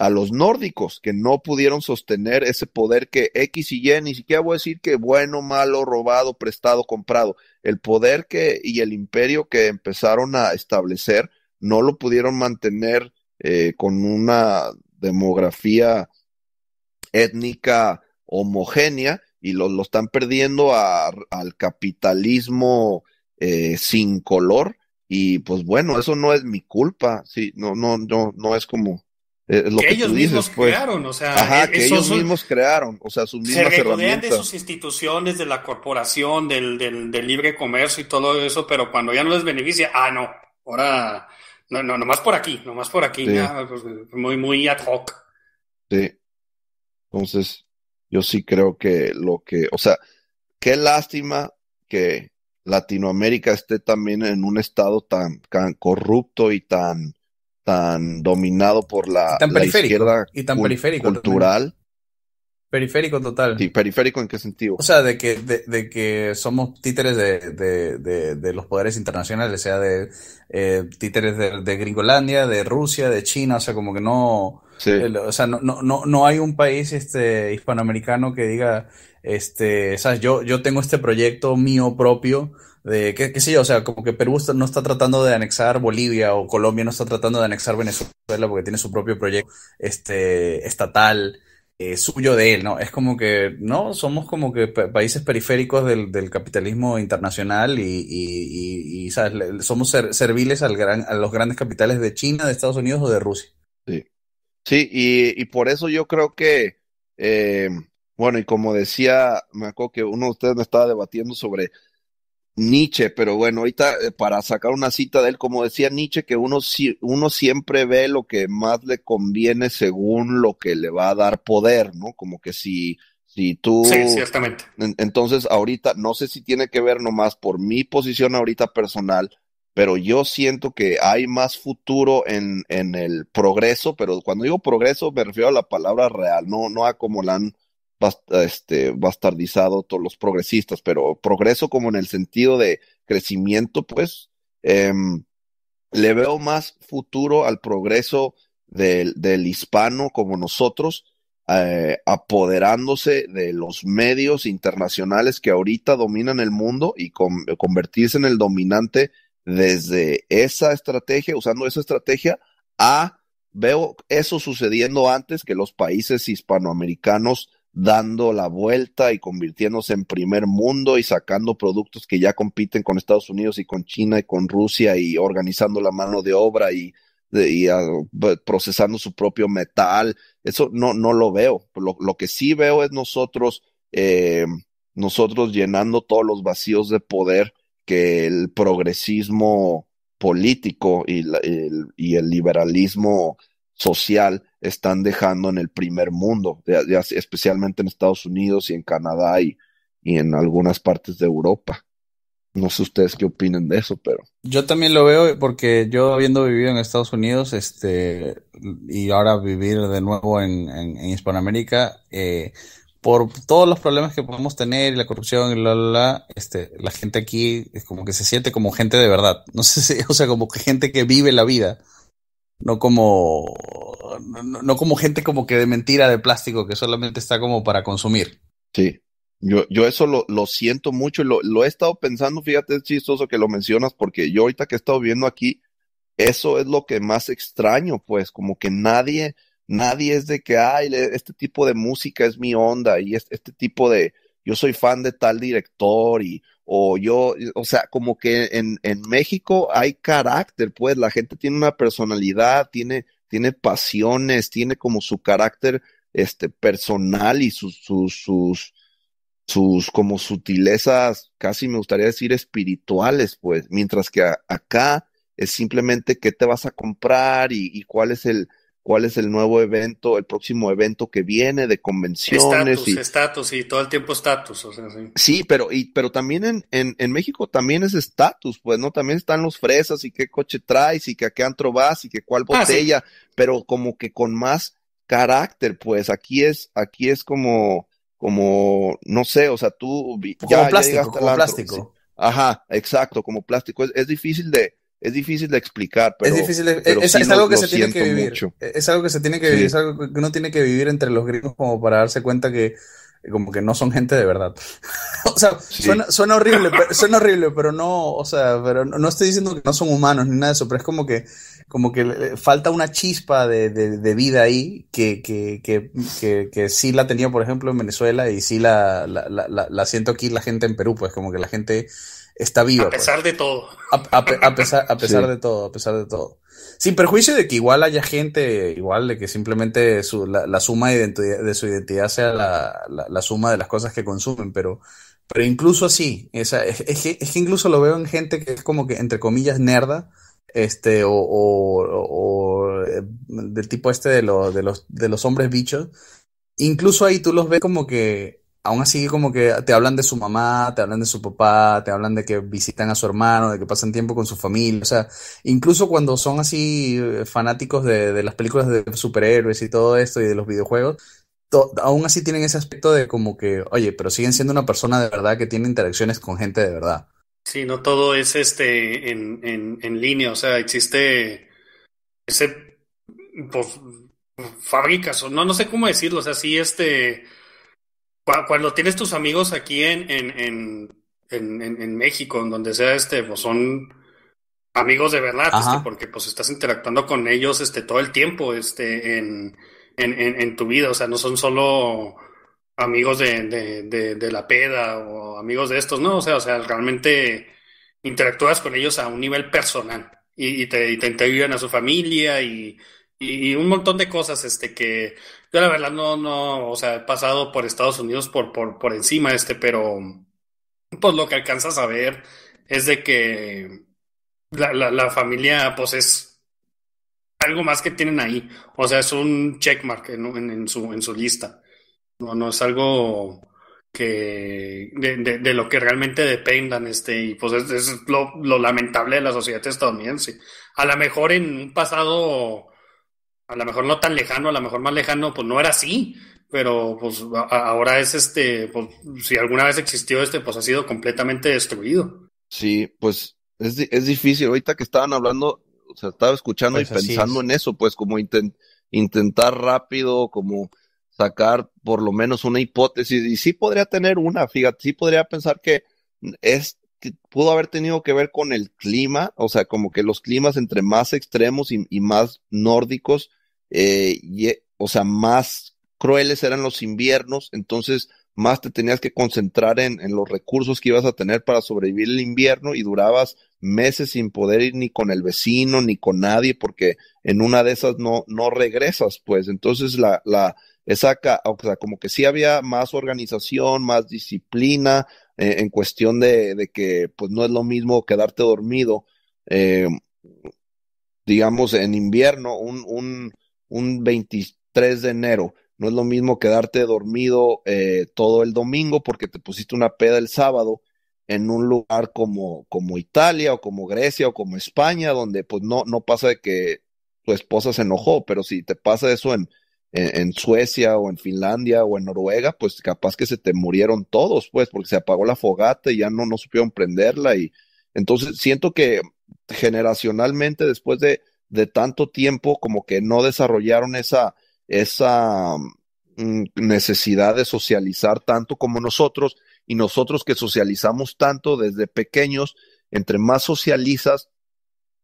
a los nórdicos que no pudieron sostener ese poder que X y Y, ni siquiera voy a decir que bueno, malo, robado, prestado, comprado, el poder que y el imperio que empezaron a establecer no lo pudieron mantener eh, con una demografía étnica homogénea y lo, lo están perdiendo al capitalismo eh, sin color y pues bueno, eso no es mi culpa, sí, no, no, no, es como eh, lo que, ellos mismos pues. crearon, o sea, que ellos mismos crearon, o sea, sus mismas se herramientas. de sus instituciones, de la corporación, del, libre comercio y todo eso, pero cuando ya no les beneficia, ah, no, ahora no, no, nomás por aquí, nomás por aquí, pues, muy, muy ad hoc. Sí. Entonces, yo sí creo que lo que, o sea, qué lástima que Latinoamérica esté también en un estado tan, corrupto y tan, tan dominado por la, izquierda y tan periférico. cultural. Periférico total. Sí, periférico en qué sentido. O sea, de que, de, de que somos títeres de, de, de, los poderes internacionales, sea de eh, títeres de, Gringolandia, de Rusia, de China, o sea, como que no... o sea, no, no, no, hay un país este, hispanoamericano que diga, este, ¿sabes? Yo, yo tengo este proyecto mío propio de, qué, qué sé yo, o sea, como que Perú no está tratando de anexar Bolivia o Colombia no está tratando de anexar Venezuela porque tiene su propio proyecto este, estatal. Eh, suyo de él, ¿no? Es como que, ¿no? Somos como que países periféricos del, capitalismo internacional y, ¿sabes? somos serviles al gran, a los grandes capitales de China, de Estados Unidos o de Rusia. Sí, sí y, por eso yo creo que, eh, bueno, y como decía, me acuerdo que uno de ustedes me estaba debatiendo sobre Nietzsche, pero bueno, ahorita eh, para sacar una cita de él, como decía Nietzsche, que uno, uno siempre ve lo que más le conviene según lo que le va a dar poder, ¿no? Como que si, si tú... Sí, ciertamente. entonces, ahorita, no sé si tiene que ver nomás por mi posición ahorita personal, pero yo siento que hay más futuro en, en el progreso, pero cuando digo progreso me refiero a la palabra real, no, no a como la han este, bastardizado todos los progresistas, pero progreso como en el sentido de crecimiento, pues em, le veo más futuro al progreso del, hispano como nosotros, eh, apoderándose de los medios internacionales que ahorita dominan el mundo y convertirse en el dominante desde esa estrategia, usando esa estrategia, a veo eso sucediendo antes que los países hispanoamericanos dando la vuelta y convirtiéndose en primer mundo y sacando productos que ya compiten con Estados Unidos y con China y con Rusia y organizando la mano de obra y, ah, procesando su propio metal. Eso no, no lo veo. Lo, que sí veo es nosotros, eh, nosotros llenando todos los vacíos de poder que el progresismo político y, y el liberalismo social están dejando en el primer mundo, especialmente en Estados Unidos y en Canadá y, en algunas partes de Europa. No sé ustedes qué opinen de eso, pero. Yo también lo veo eh, porque yo habiendo vivido en Estados Unidos, este, y ahora vivir de nuevo en, Hispanoamérica, eh, por todos los problemas que podemos tener y la corrupción y la, la, este, la gente aquí es como que se siente como gente de verdad. *laughs* No sé o sea, como que gente que vive la vida no como no, como gente como que de mentira de plástico que solamente está como para consumir. Sí. Yo, yo eso lo, lo siento mucho y lo, he estado pensando, fíjate, es chistoso que lo mencionas, porque yo ahorita que he estado viendo aquí, eso es lo que más extraño, pues, como que nadie, nadie es de que, ay, este tipo de música es mi onda y es este tipo de, yo soy fan de tal director y o yo, o sea, como que en, en México hay carácter, pues la gente tiene una personalidad, tiene, tiene pasiones, tiene como su carácter este, personal y sus, sus, sus, como sutilezas, casi me gustaría decir espirituales, pues, mientras que acá es simplemente qué te vas a comprar y cuál es el, cuál es el nuevo evento, el próximo evento que viene de convenciones. Estatus, estatus, y, todo el tiempo estatus. O sea, sí. sí. pero y, pero también en, en, en México también es estatus, pues, ¿no? También están los fresas y qué coche traes y que a qué antro vas y que cuál ah, botella, pero como que con más carácter, pues, aquí es, aquí es como, como, no sé, o sea, tú como plástico, como plástico. Ajá, exacto, como plástico. Es, es difícil de, es difícil de explicar, pero es difícil, es, algo que se tiene que vivir, es algo que se tiene que vivir, uno tiene que vivir entre los gringos como para darse cuenta que como que no son gente de verdad. *laughs* o sea, suena, horrible, pero, horrible, pero no, o sea, pero no, estoy diciendo que no son humanos ni nada de eso, pero es como que como que falta una chispa de, vida ahí que, que, sí la tenía, por ejemplo, en Venezuela y sí la, la, la siento aquí la gente en Perú, pues como que la gente está viva. A pues. pesar de todo. A, pesar, a pesar de todo, a pesar de todo. Sin perjuicio de que igual haya gente, igual de que simplemente su, la, suma de, su identidad sea la, la, suma de las cosas que consumen, pero, pero incluso así, esa, es, que, es, que, incluso lo veo en gente que es como que, entre comillas, nerda, este, o, o, o eh, del tipo este de, lo, de, los, de los hombres bichos. Incluso ahí tú los ves como que aún así como que te hablan de su mamá, te hablan de su papá, te hablan de que visitan a su hermano, de que pasan tiempo con su familia, o sea, incluso cuando son así eh, fanáticos de, las películas de superhéroes y todo esto y de los videojuegos, aún así tienen ese aspecto de como que, oye, pero siguen siendo una persona de verdad que tiene interacciones con gente de verdad. Sí, no todo es este en, en, en línea, o sea, existe ese pues, fábricas, no, no sé cómo decirlo, o sea, sí este cuando tienes tus amigos aquí en, en, México, en donde sea, este, pues son amigos de verdad, este, porque pues estás interactuando con ellos este, todo el tiempo este, en, en, tu vida. O sea, no son solo amigos de, la peda o amigos de estos, ¿no? O sea, o sea, realmente interactúas con ellos a un nivel personal y, te, y te a su familia y, un montón de cosas este, que yo la verdad no, no, o sea, he pasado por Estados Unidos por, por, por encima este, pero pues lo que alcanzas a saber es de que la, familia pues es algo más que tienen ahí. O sea, es un checkmark en, en, su, en su lista. No, no es algo que de, lo que realmente dependan, este, y pues es, lo, lo, lamentable de la sociedad estadounidense. A lo mejor en un pasado a lo mejor no tan lejano, a lo mejor más lejano, pues no era así, pero pues ahora es este, pues, si alguna vez existió este, pues ha sido completamente destruido. Sí, pues es, es difícil, ahorita que estaban hablando, o sea, estaba escuchando pues y pensando en eso, pues como intentar rápido, como sacar por lo menos una hipótesis, y sí podría tener una, fíjate, sí podría pensar que es pudo haber tenido que ver con el clima, o sea, como que los climas entre más extremos y, más nórdicos, eh, eh, o sea, más crueles eran los inviernos, entonces más te tenías que concentrar en, los recursos que ibas a tener para sobrevivir el invierno y durabas meses sin poder ir ni con el vecino ni con nadie porque en una de esas no, no regresas, pues entonces la, la, esa, o sea, como que sí había más organización, más disciplina, eh, en cuestión de, de, que pues no es lo mismo quedarte dormido, eh, digamos, en invierno, un, un, un 23 de enero. No es lo mismo quedarte dormido eh, todo el domingo porque te pusiste una peda el sábado en un lugar como, como Italia o como Grecia o como España, donde pues no, no pasa de que tu esposa se enojó, pero si te pasa eso en, en, Suecia o en Finlandia o en Noruega, pues capaz que se te murieron todos, pues, porque se apagó la fogata y ya no, no supieron prenderla. Y entonces siento que generacionalmente, después de, de tanto tiempo, como que no desarrollaron esa, esa mm, necesidad de socializar tanto como nosotros, y nosotros que socializamos tanto desde pequeños, entre más socializas,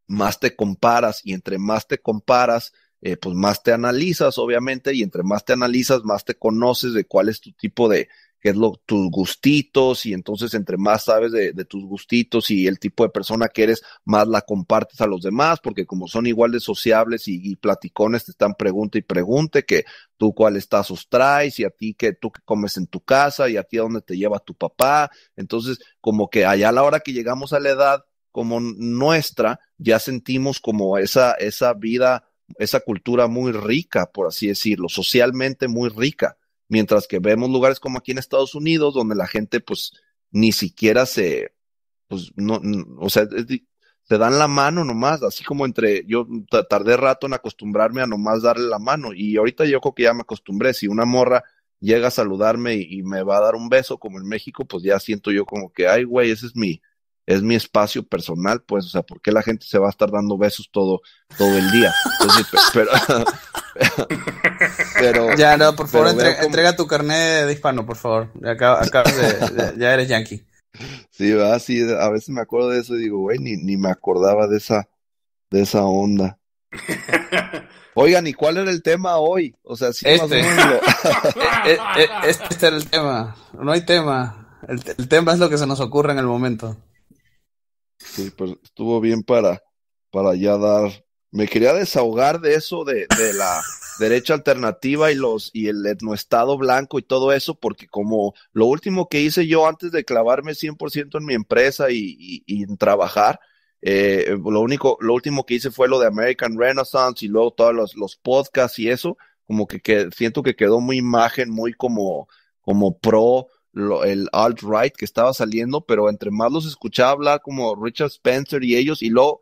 más te comparas, y entre más te comparas, eh, pues más te analizas, obviamente, y entre más te analizas, más te conoces de cuál es tu tipo de, qué es lo, tus gustitos, y entonces entre más sabes de, tus gustitos y el tipo de persona que eres, más la compartes a los demás, porque como son igual de sociables y, platicones, te están pregunta y pregunte que tú cuáles tazos traes y a ti que tú que comes en tu casa y a ti a dónde te lleva tu papá. Entonces, como que allá a la hora que llegamos a la edad como nuestra, ya sentimos como esa, esa vida esa cultura muy rica, por así decirlo, socialmente muy rica, mientras que vemos lugares como aquí en Estados Unidos, donde la gente pues ni siquiera se, pues no, o sea, te dan la mano nomás, así como entre, yo tardé rato en acostumbrarme a nomás darle la mano y ahorita yo creo que ya me acostumbré, si una morra llega a saludarme y me va a dar un beso como en México, pues ya siento yo como que, ay, güey, ese es mi, es mi espacio personal, pues, o sea, ¿por qué la gente se va a estar dando besos todo, todo el día? *laughs* pero, Ya, no, por favor, entrega, tu carnet de hispano, por favor. acabas ya eres yankee. Sí, va, sí, a veces me acuerdo de eso y digo, güey, ni, ni me acordaba de esa, de esa onda. Oigan, ¿y cuál era el tema hoy? O sea, si este. Más lo... *laughs* este, este era el tema. No hay tema. el tema es lo que se nos ocurre en el momento. Sí, pues estuvo bien para, para ya dar. Me quería desahogar de eso, de, de la derecha alternativa y los y el etnoestado blanco y todo eso, porque como lo último que hice yo antes de clavarme 100% en mi empresa y, y, en trabajar, eh, lo único, lo último que hice fue lo de American Renaissance y luego todos los, los podcasts y eso, como que, que siento que quedó muy imagen, muy como, como pro el alt-right que estaba saliendo, pero entre más los escuchaba hablar como Richard Spencer y ellos, y luego,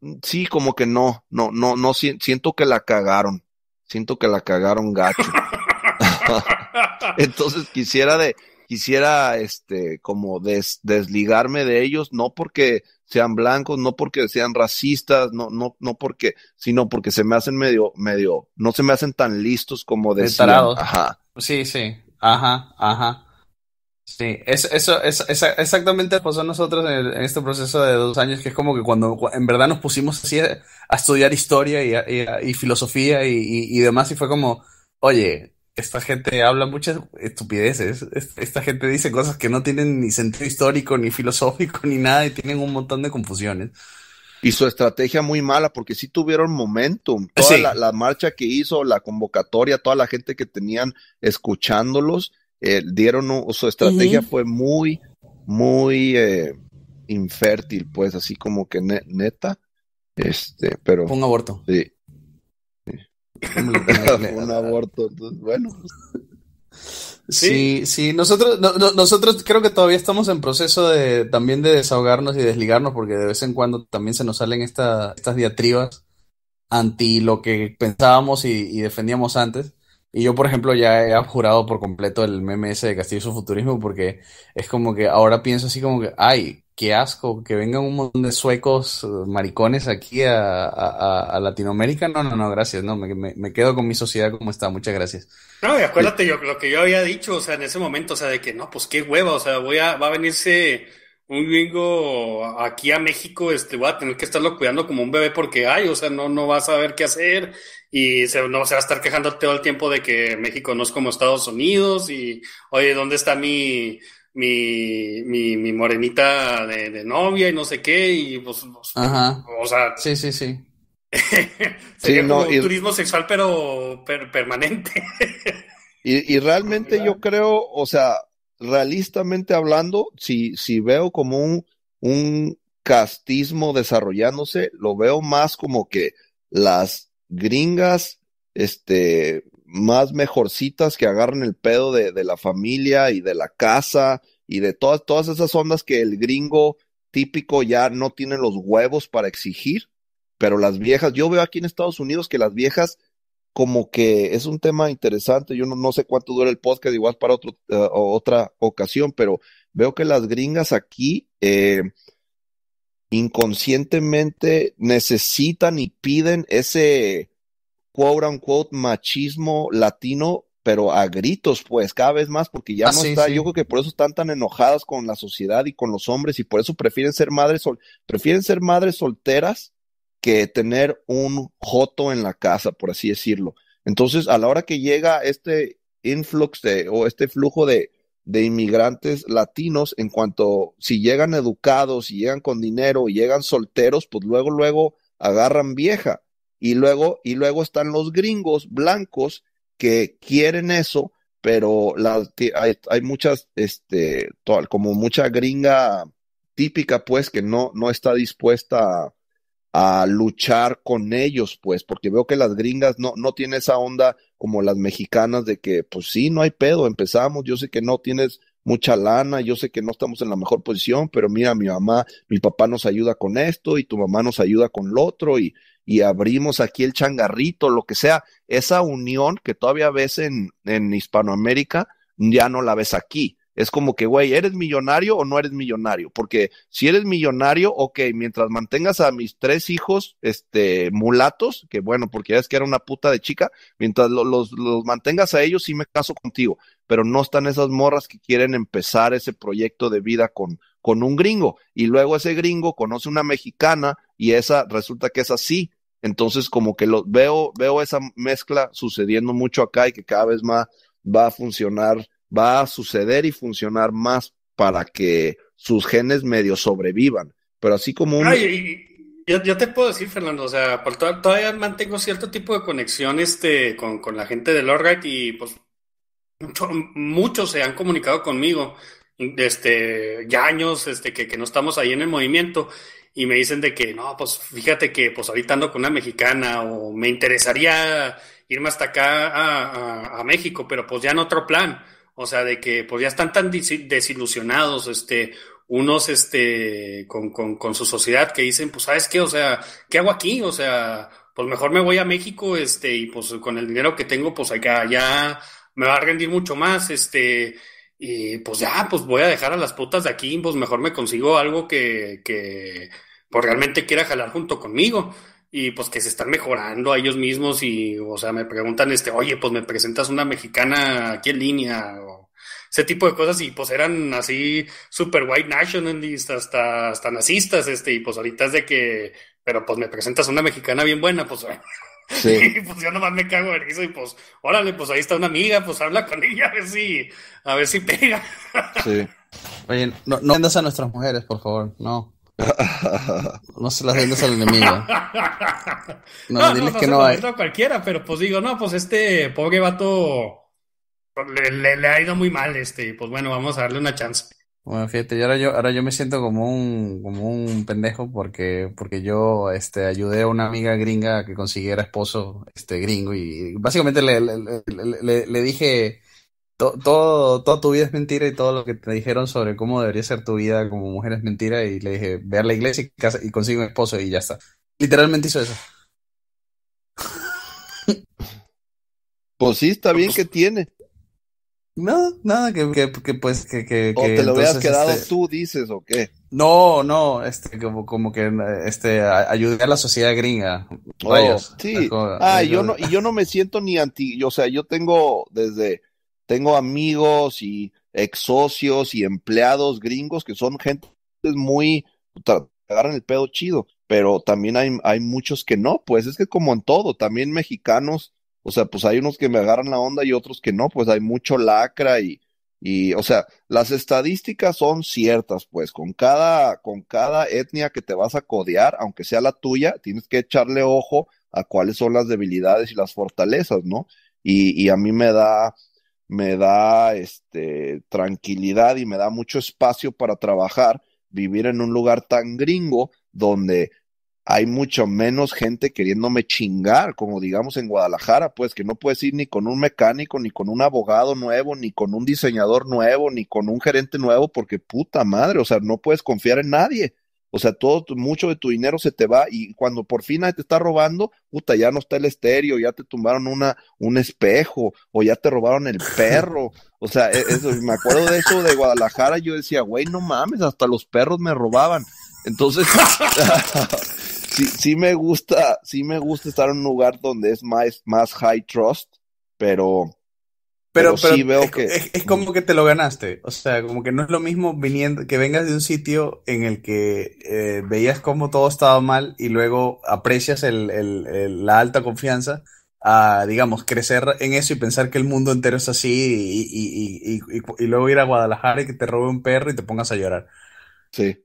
mm, sí, como que no, no, no, no, siento que la cagaron, siento que la cagaron gacho. *laughs* Entonces quisiera de, quisiera este, como desligarme de ellos, no porque sean blancos, no porque sean racistas, no, no, no porque, sino porque se me hacen medio, medio, no se me hacen tan listos como de. Ajá. Sí, sí. Ajá, ajá. Sí, eso, eso, exactamente pasó a nosotros en, este proceso de dos años, que es como que cuando en verdad nos pusimos así a, estudiar historia y, filosofía y, demás, y fue como, oye, esta gente habla muchas estupideces, esta gente dice cosas que no tienen ni sentido histórico, ni filosófico, ni nada, y tienen un montón de confusiones. Y su estrategia muy mala, porque sí tuvieron momentum. Toda la, la marcha que hizo, la convocatoria, toda la gente que tenían escuchándolos, eh, dieron su estrategia fue muy, muy eh, infértil, pues así como que neta, este, pero... Fue un aborto. Sí. sí. *laughs* un aborto, entonces, bueno. Pues. Sí, sí, Nosotros, nosotros creo que todavía estamos en proceso de también de desahogarnos y desligarnos, porque de vez en cuando también se nos salen estas diatribas anti lo que pensábamos y defendíamos antes. Y yo, por ejemplo, ya he abjurado por completo el meme de Castillo y su futurismo porque es como que ahora pienso así como que, ay, qué asco, que vengan un montón de suecos eh, maricones aquí a, Latinoamérica. No, no, no, gracias, no, me, me, quedo con mi sociedad como está, muchas gracias. No, y acuérdate yo, lo que yo había dicho, o sea, en ese momento, o sea, de que no, pues qué hueva, o sea, voy a, va a venirse un gringo aquí a México, este, voy a tener que estarlo cuidando como un bebé porque, hay, o sea, no, no va a saber qué hacer y se, no va a estar quejándote todo el tiempo de que México no es como Estados Unidos y, oye, ¿dónde está mi, mi, morenita de, novia y no sé qué? Y pues, pues o sea. Sí, sí, sí. *laughs* sería un turismo sexual, pero permanente. *laughs* y, y realmente yo creo, o sea, realistamente hablando, si, si veo como un, castismo desarrollándose, lo veo más como que las gringas, este, más mejorcitas que agarran el pedo de, de la familia y de la casa y de todas, todas esas ondas que el gringo típico ya no tiene los huevos para exigir, pero las viejas, yo veo aquí en Estados Unidos que las viejas como que es un tema interesante. Yo no, sé cuánto dura el podcast, igual para otro, eh, otra ocasión, pero veo que las gringas aquí eh, inconscientemente necesitan y piden ese quote unquote machismo latino, pero a gritos, pues, cada vez más, porque ya ah, no está. Yo creo que por eso están tan enojadas con la sociedad y con los hombres, y por eso prefieren ser madres, prefieren ser madres solteras que tener un joto en la casa, por así decirlo. Entonces, a la hora que llega este influx de, o este flujo de, inmigrantes latinos, en cuanto si llegan educados, si llegan con dinero, y llegan solteros, pues luego, luego agarran vieja. Y luego, y luego están los gringos blancos que quieren eso, pero hay, hay, muchas, este, como mucha gringa típica, pues, que no, no está dispuesta a a luchar con ellos, pues, porque veo que las gringas no, no tienen esa onda como las mexicanas de que, pues sí, no hay pedo, empezamos, yo sé que no tienes mucha lana, yo sé que no estamos en la mejor posición, pero mira, mi mamá, mi papá nos ayuda con esto y tu mamá nos ayuda con lo otro y, y abrimos aquí el changarrito, lo que sea, esa unión que todavía ves en, en Hispanoamérica, ya no la ves aquí. Es como que, güey, ¿eres millonario o no eres millonario? Porque si eres millonario, ok, mientras mantengas a mis tres hijos, este, mulatos, que bueno, porque ya es que era una puta de chica, mientras los, mantengas a ellos, sí me caso contigo. Pero no están esas morras que quieren empezar ese proyecto de vida con, con un gringo. Y luego ese gringo conoce una mexicana y esa resulta que es así. Entonces, como que lo, veo, veo esa mezcla sucediendo mucho acá y que cada vez más va a funcionar va a suceder y funcionar más para que sus genes medio sobrevivan. Pero así como un... yo, te puedo decir, Fernando, o sea, todavía mantengo cierto tipo de conexión este, con, la gente de Orgite y pues muchos se han comunicado conmigo este, ya años este, que, no estamos ahí en el movimiento y me dicen de que, no, pues fíjate que pues ahorita ando con una mexicana o me interesaría irme hasta acá a México, pero pues ya en otro plan. O sea, de que pues ya están tan desilusionados, este, unos este, con, su sociedad que dicen, pues, ¿sabes qué? O sea, ¿qué hago aquí? O sea, pues mejor me voy a México, este, y pues con el dinero que tengo, pues acá ya me va a rendir mucho más, este, y pues ya, pues voy a dejar a las putas de aquí, pues mejor me consigo algo que, pues realmente quiera jalar junto conmigo y pues que se están mejorando a ellos mismos y, o sea, me preguntan, este, oye, pues me presentas una mexicana aquí en línea o ese tipo de cosas y pues eran así super white nationalistas hasta, hasta nazistas, este, y pues ahorita es de que, pero pues me presentas una mexicana bien buena, pues... *laughs* Sí. Y pues yo nomás me cago de eso y pues, órale, pues ahí está una amiga, pues habla con ella a ver si, a ver si pega. *laughs* Oye, no, no a nuestras mujeres, por favor, no. *laughs* no se las vendas al enemigo. No, no no, no, que no A cualquiera, pero pues digo, no, pues este pobre vato le, ha ido muy mal este, pues bueno, vamos a darle una chance. Bueno, fíjate, ahora yo, ahora yo me siento como un, como un pendejo porque, porque yo este, ayudé a una amiga gringa que consiguiera esposo este, gringo y, básicamente le, le, le dije, todo, toda tu vida es mentira y todo lo que te dijeron sobre cómo debería ser tu vida como mujer es mentira. Y le dije, ve a la iglesia y, casa, y consigue un esposo y ya está. Literalmente hizo eso. Pues sí, está bien pues que tiene. No, nada, que, pues que, que, O te lo veas quedado este tú, dices, o qué. No, no, este, como, como que este ayudé a la sociedad gringa. Oh, sí. ah, yo no, y yo no me siento ni anti, o sea, yo tengo desde tengo amigos y ex socios y empleados gringos que son gente muy, agarran el pedo chido, pero también hay, hay muchos que no, pues es que como en todo, también mexicanos, o sea, pues hay unos que me agarran la onda y otros que no, pues hay mucho lacra y, y o sea, las estadísticas son ciertas, pues con cada, con cada etnia que te vas a codear, aunque sea la tuya, tienes que echarle ojo a cuáles son las debilidades y las fortalezas, ¿no? Y, y a mí me da, me da este, tranquilidad y me da mucho espacio para trabajar, vivir en un lugar tan gringo donde hay mucho menos gente queriéndome chingar, como digamos en Guadalajara, pues que no puedes ir ni con un mecánico, ni con un abogado nuevo, ni con un diseñador nuevo, ni con un gerente nuevo, porque puta madre, o sea, no puedes confiar en nadie. O sea, todo, mucho de tu dinero se te va y cuando por fin te está robando, puta, ya no está el estéreo, ya te tumbaron una, un espejo o ya te robaron el *laughs* perro. O sea, e, eso, me acuerdo de eso de Guadalajara, yo decía, güey, no mames, hasta los perros me robaban. Entonces, *laughs* sí, sí me gusta, sí me gusta estar en un lugar donde es más, más high trust, pero pero, es, como que te lo ganaste. O sea, como que no es lo mismo viniendo, que vengas de un sitio en el que eh, veías como todo estaba mal y luego aprecias la alta confianza a, digamos, crecer en eso y pensar que el mundo entero es así y luego ir a Guadalajara y que te robe un perro y te pongas a llorar. Sí,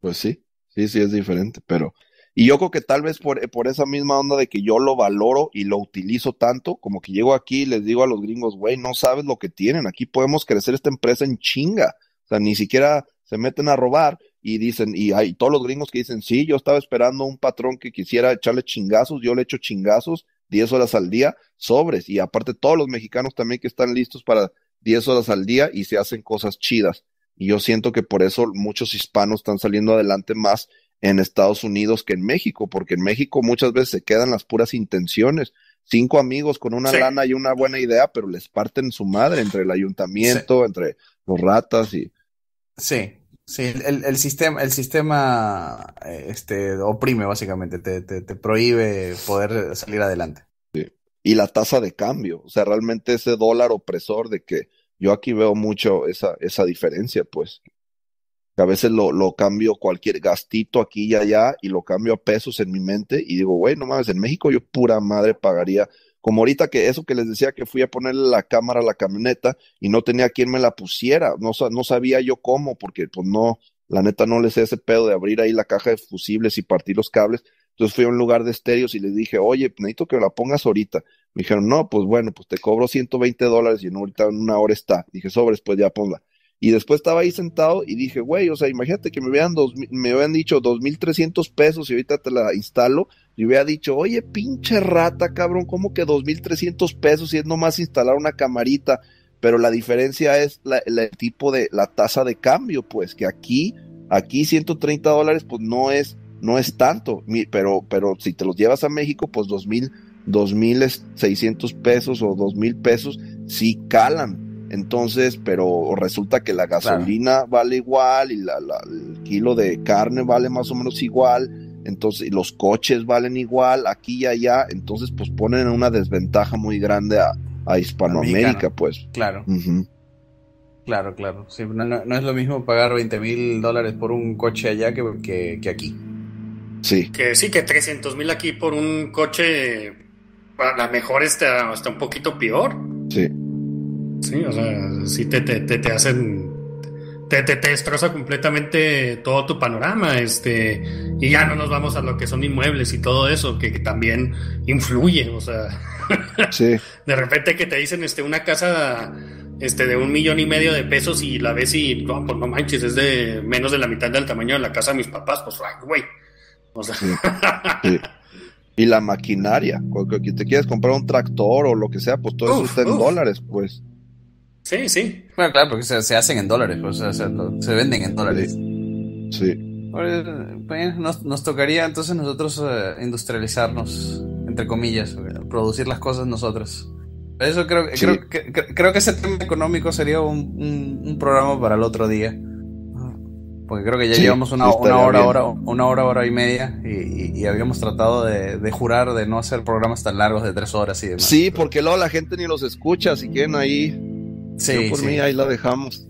pues sí, sí, sí es diferente, pero y yo creo que tal vez eh, por, esa misma onda de que yo lo valoro y lo utilizo tanto, como que llego aquí y les digo a los gringos, güey, no sabes lo que tienen, aquí podemos crecer esta empresa en chinga. O sea, ni siquiera se meten a robar y dicen, y hay todos los gringos que dicen, sí, yo estaba esperando un patrón que quisiera echarle chingazos, yo le echo chingazos 10 horas al día, sobres. Y aparte todos los mexicanos también que están listos para 10 horas al día y se hacen cosas chidas. Y yo siento que por eso muchos hispanos están saliendo adelante más en Estados Unidos que en México, porque en México muchas veces se quedan las puras intenciones. Cinco amigos con una lana y una buena idea, pero les parten su madre entre el ayuntamiento, entre los ratas y. Sí, sí, el, sistema, el sistema eh, este, oprime básicamente, te, te, te prohíbe poder salir adelante. Y la tasa de cambio, o sea, realmente ese dólar opresor de que yo aquí veo mucho esa, esa diferencia, pues a veces lo, lo, cambio cualquier gastito aquí y allá y lo cambio a pesos en mi mente y digo, güey, no mames, en México yo pura madre pagaría. Como ahorita que eso que les decía que fui a ponerle la cámara a la camioneta y no tenía quien me la pusiera, no, no sabía yo cómo, porque pues no, la neta no les sé ese pedo de abrir ahí la caja de fusibles y partir los cables. Entonces fui a un lugar de estéreos y les dije, oye, pues, necesito que me la pongas ahorita. Me dijeron, no, pues bueno, pues te cobro 120 dólares y en ahorita en una hora está. Dije, sobres, pues ya ponla. Y después estaba ahí sentado y dije, güey, o sea, imagínate que me hubieran, dos, me hubieran dicho 2.300 pesos y ahorita te la instalo. Y hubiera dicho, oye, pinche rata, cabrón, ¿cómo que 2.300 pesos y es nomás instalar una camarita? Pero la diferencia es el tipo de, la tasa de cambio, pues, que aquí, aquí 130 dólares, pues no es, no es tanto. Pero, pero si te los llevas a México, pues mil 2.600 pesos o mil pesos sí calan entonces, pero resulta que la gasolina vale igual y el kilo de carne vale más o menos igual. Entonces, los coches valen igual aquí y allá. Entonces, pues ponen una desventaja muy grande a, Hispanoamérica, pues. Claro. Claro, claro. Sí, no, es lo mismo pagar 20 mil dólares por un coche allá que, aquí. Sí. Que sí, que 300 mil aquí por un coche, a la mejor está, está un poquito peor. Sí. Sí, o sea, sí te, te, hacen. Te, destroza completamente todo tu panorama, este, y ya no nos vamos a lo que son inmuebles y todo eso, que, también influye, o sea, *laughs* sí. de repente que te dicen, este, una casa este, de un millón y medio de pesos y la ves y, no, pues no manches, es de menos de la mitad del tamaño de la casa de mis papás, pues, güey, o sea. Y la maquinaria, que te quieres comprar un tractor o lo que sea, pues todo eso está en dólares, pues. Sí, sí. Bueno, claro, porque se, hacen en dólares, pues, o sea, se venden en dólares. Sí. Pues, nos, nos, tocaría entonces nosotros eh, industrializarnos, entre comillas, eh, producir las cosas nosotros. Eso creo, creo, que, creo que ese tema económico sería un, programa para el otro día. Porque creo que ya llevamos una, hora, hora, una hora, hora y media y, habíamos tratado de, jurar de no hacer programas tan largos de tres horas y demás. Sí, porque luego la gente ni los escucha, si quieren ahí Sí, por mí ahí la dejamos.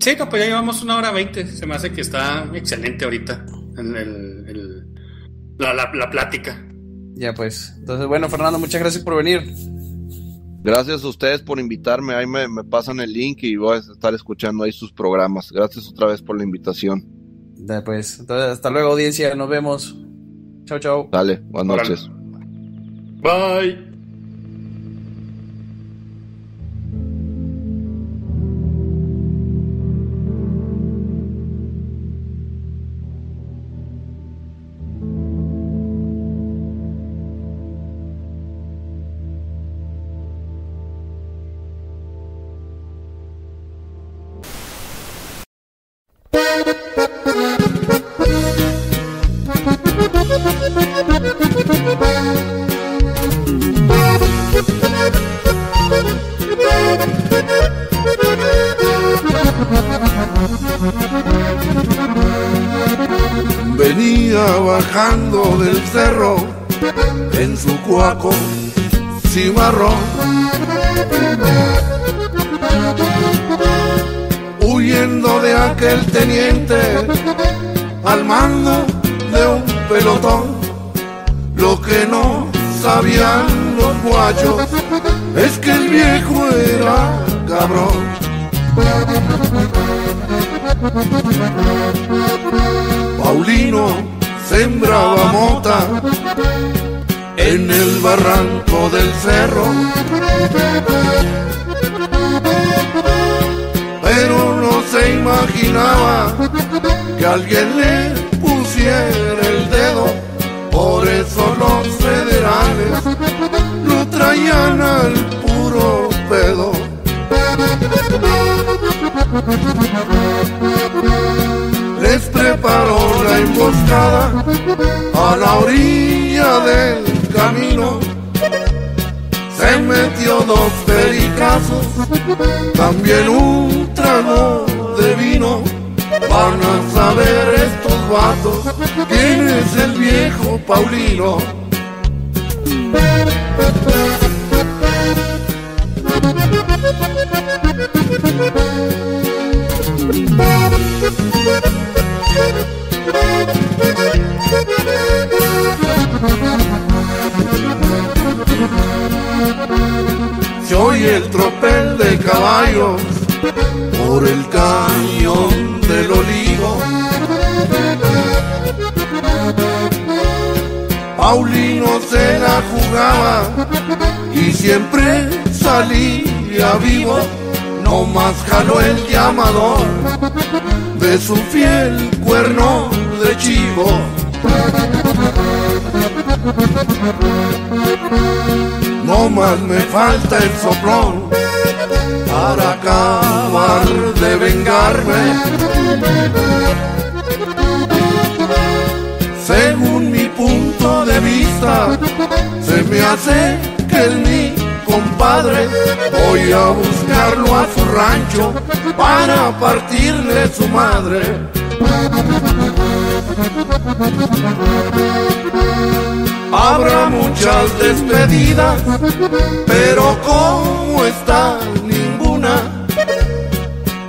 Sí, no, ya llevamos una hora veinte. Se me hace que está excelente ahorita en la, plática. Ya pues. Entonces, bueno, Fernando, muchas gracias por venir. Gracias a ustedes por invitarme. Ahí me, me, pasan el link y voy a estar escuchando ahí sus programas. Gracias otra vez por la invitación. Ya pues. Entonces, hasta luego, audiencia. Nos vemos. Chao, chao. Dale, buenas noches. Bye. es que el viejo era cabrón. Paulino sembraba mota en el barranco del cerro. Pero no se imaginaba que alguien le pusiera el dedo, por eso no al el puro pedo. Les preparó la emboscada a la orilla del camino. Se metió dos pericazos, también un trago de vino. Van a saber estos vatos quién es el viejo Paulino. Soy el tropel de caballos por el cañón del olivo. Paulino se la jugaba siempre salía vivo, no más jaló el llamador de su fiel cuerno de chivo. No más me falta el soplón para acabar de vengarme. Según mi punto de vista, se me hace que es mi compadre. Voy a buscarlo a su rancho para partirle su madre. Habrá muchas despedidas, pero como está ninguna.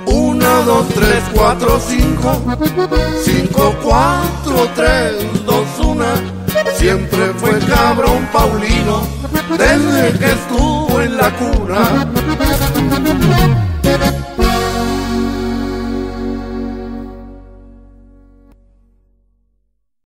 Una, dos, tres, cuatro, cinco, cinco, cuatro, tres, dos, una. Siempre fue cabrón Paulino desde que estuvo en la cura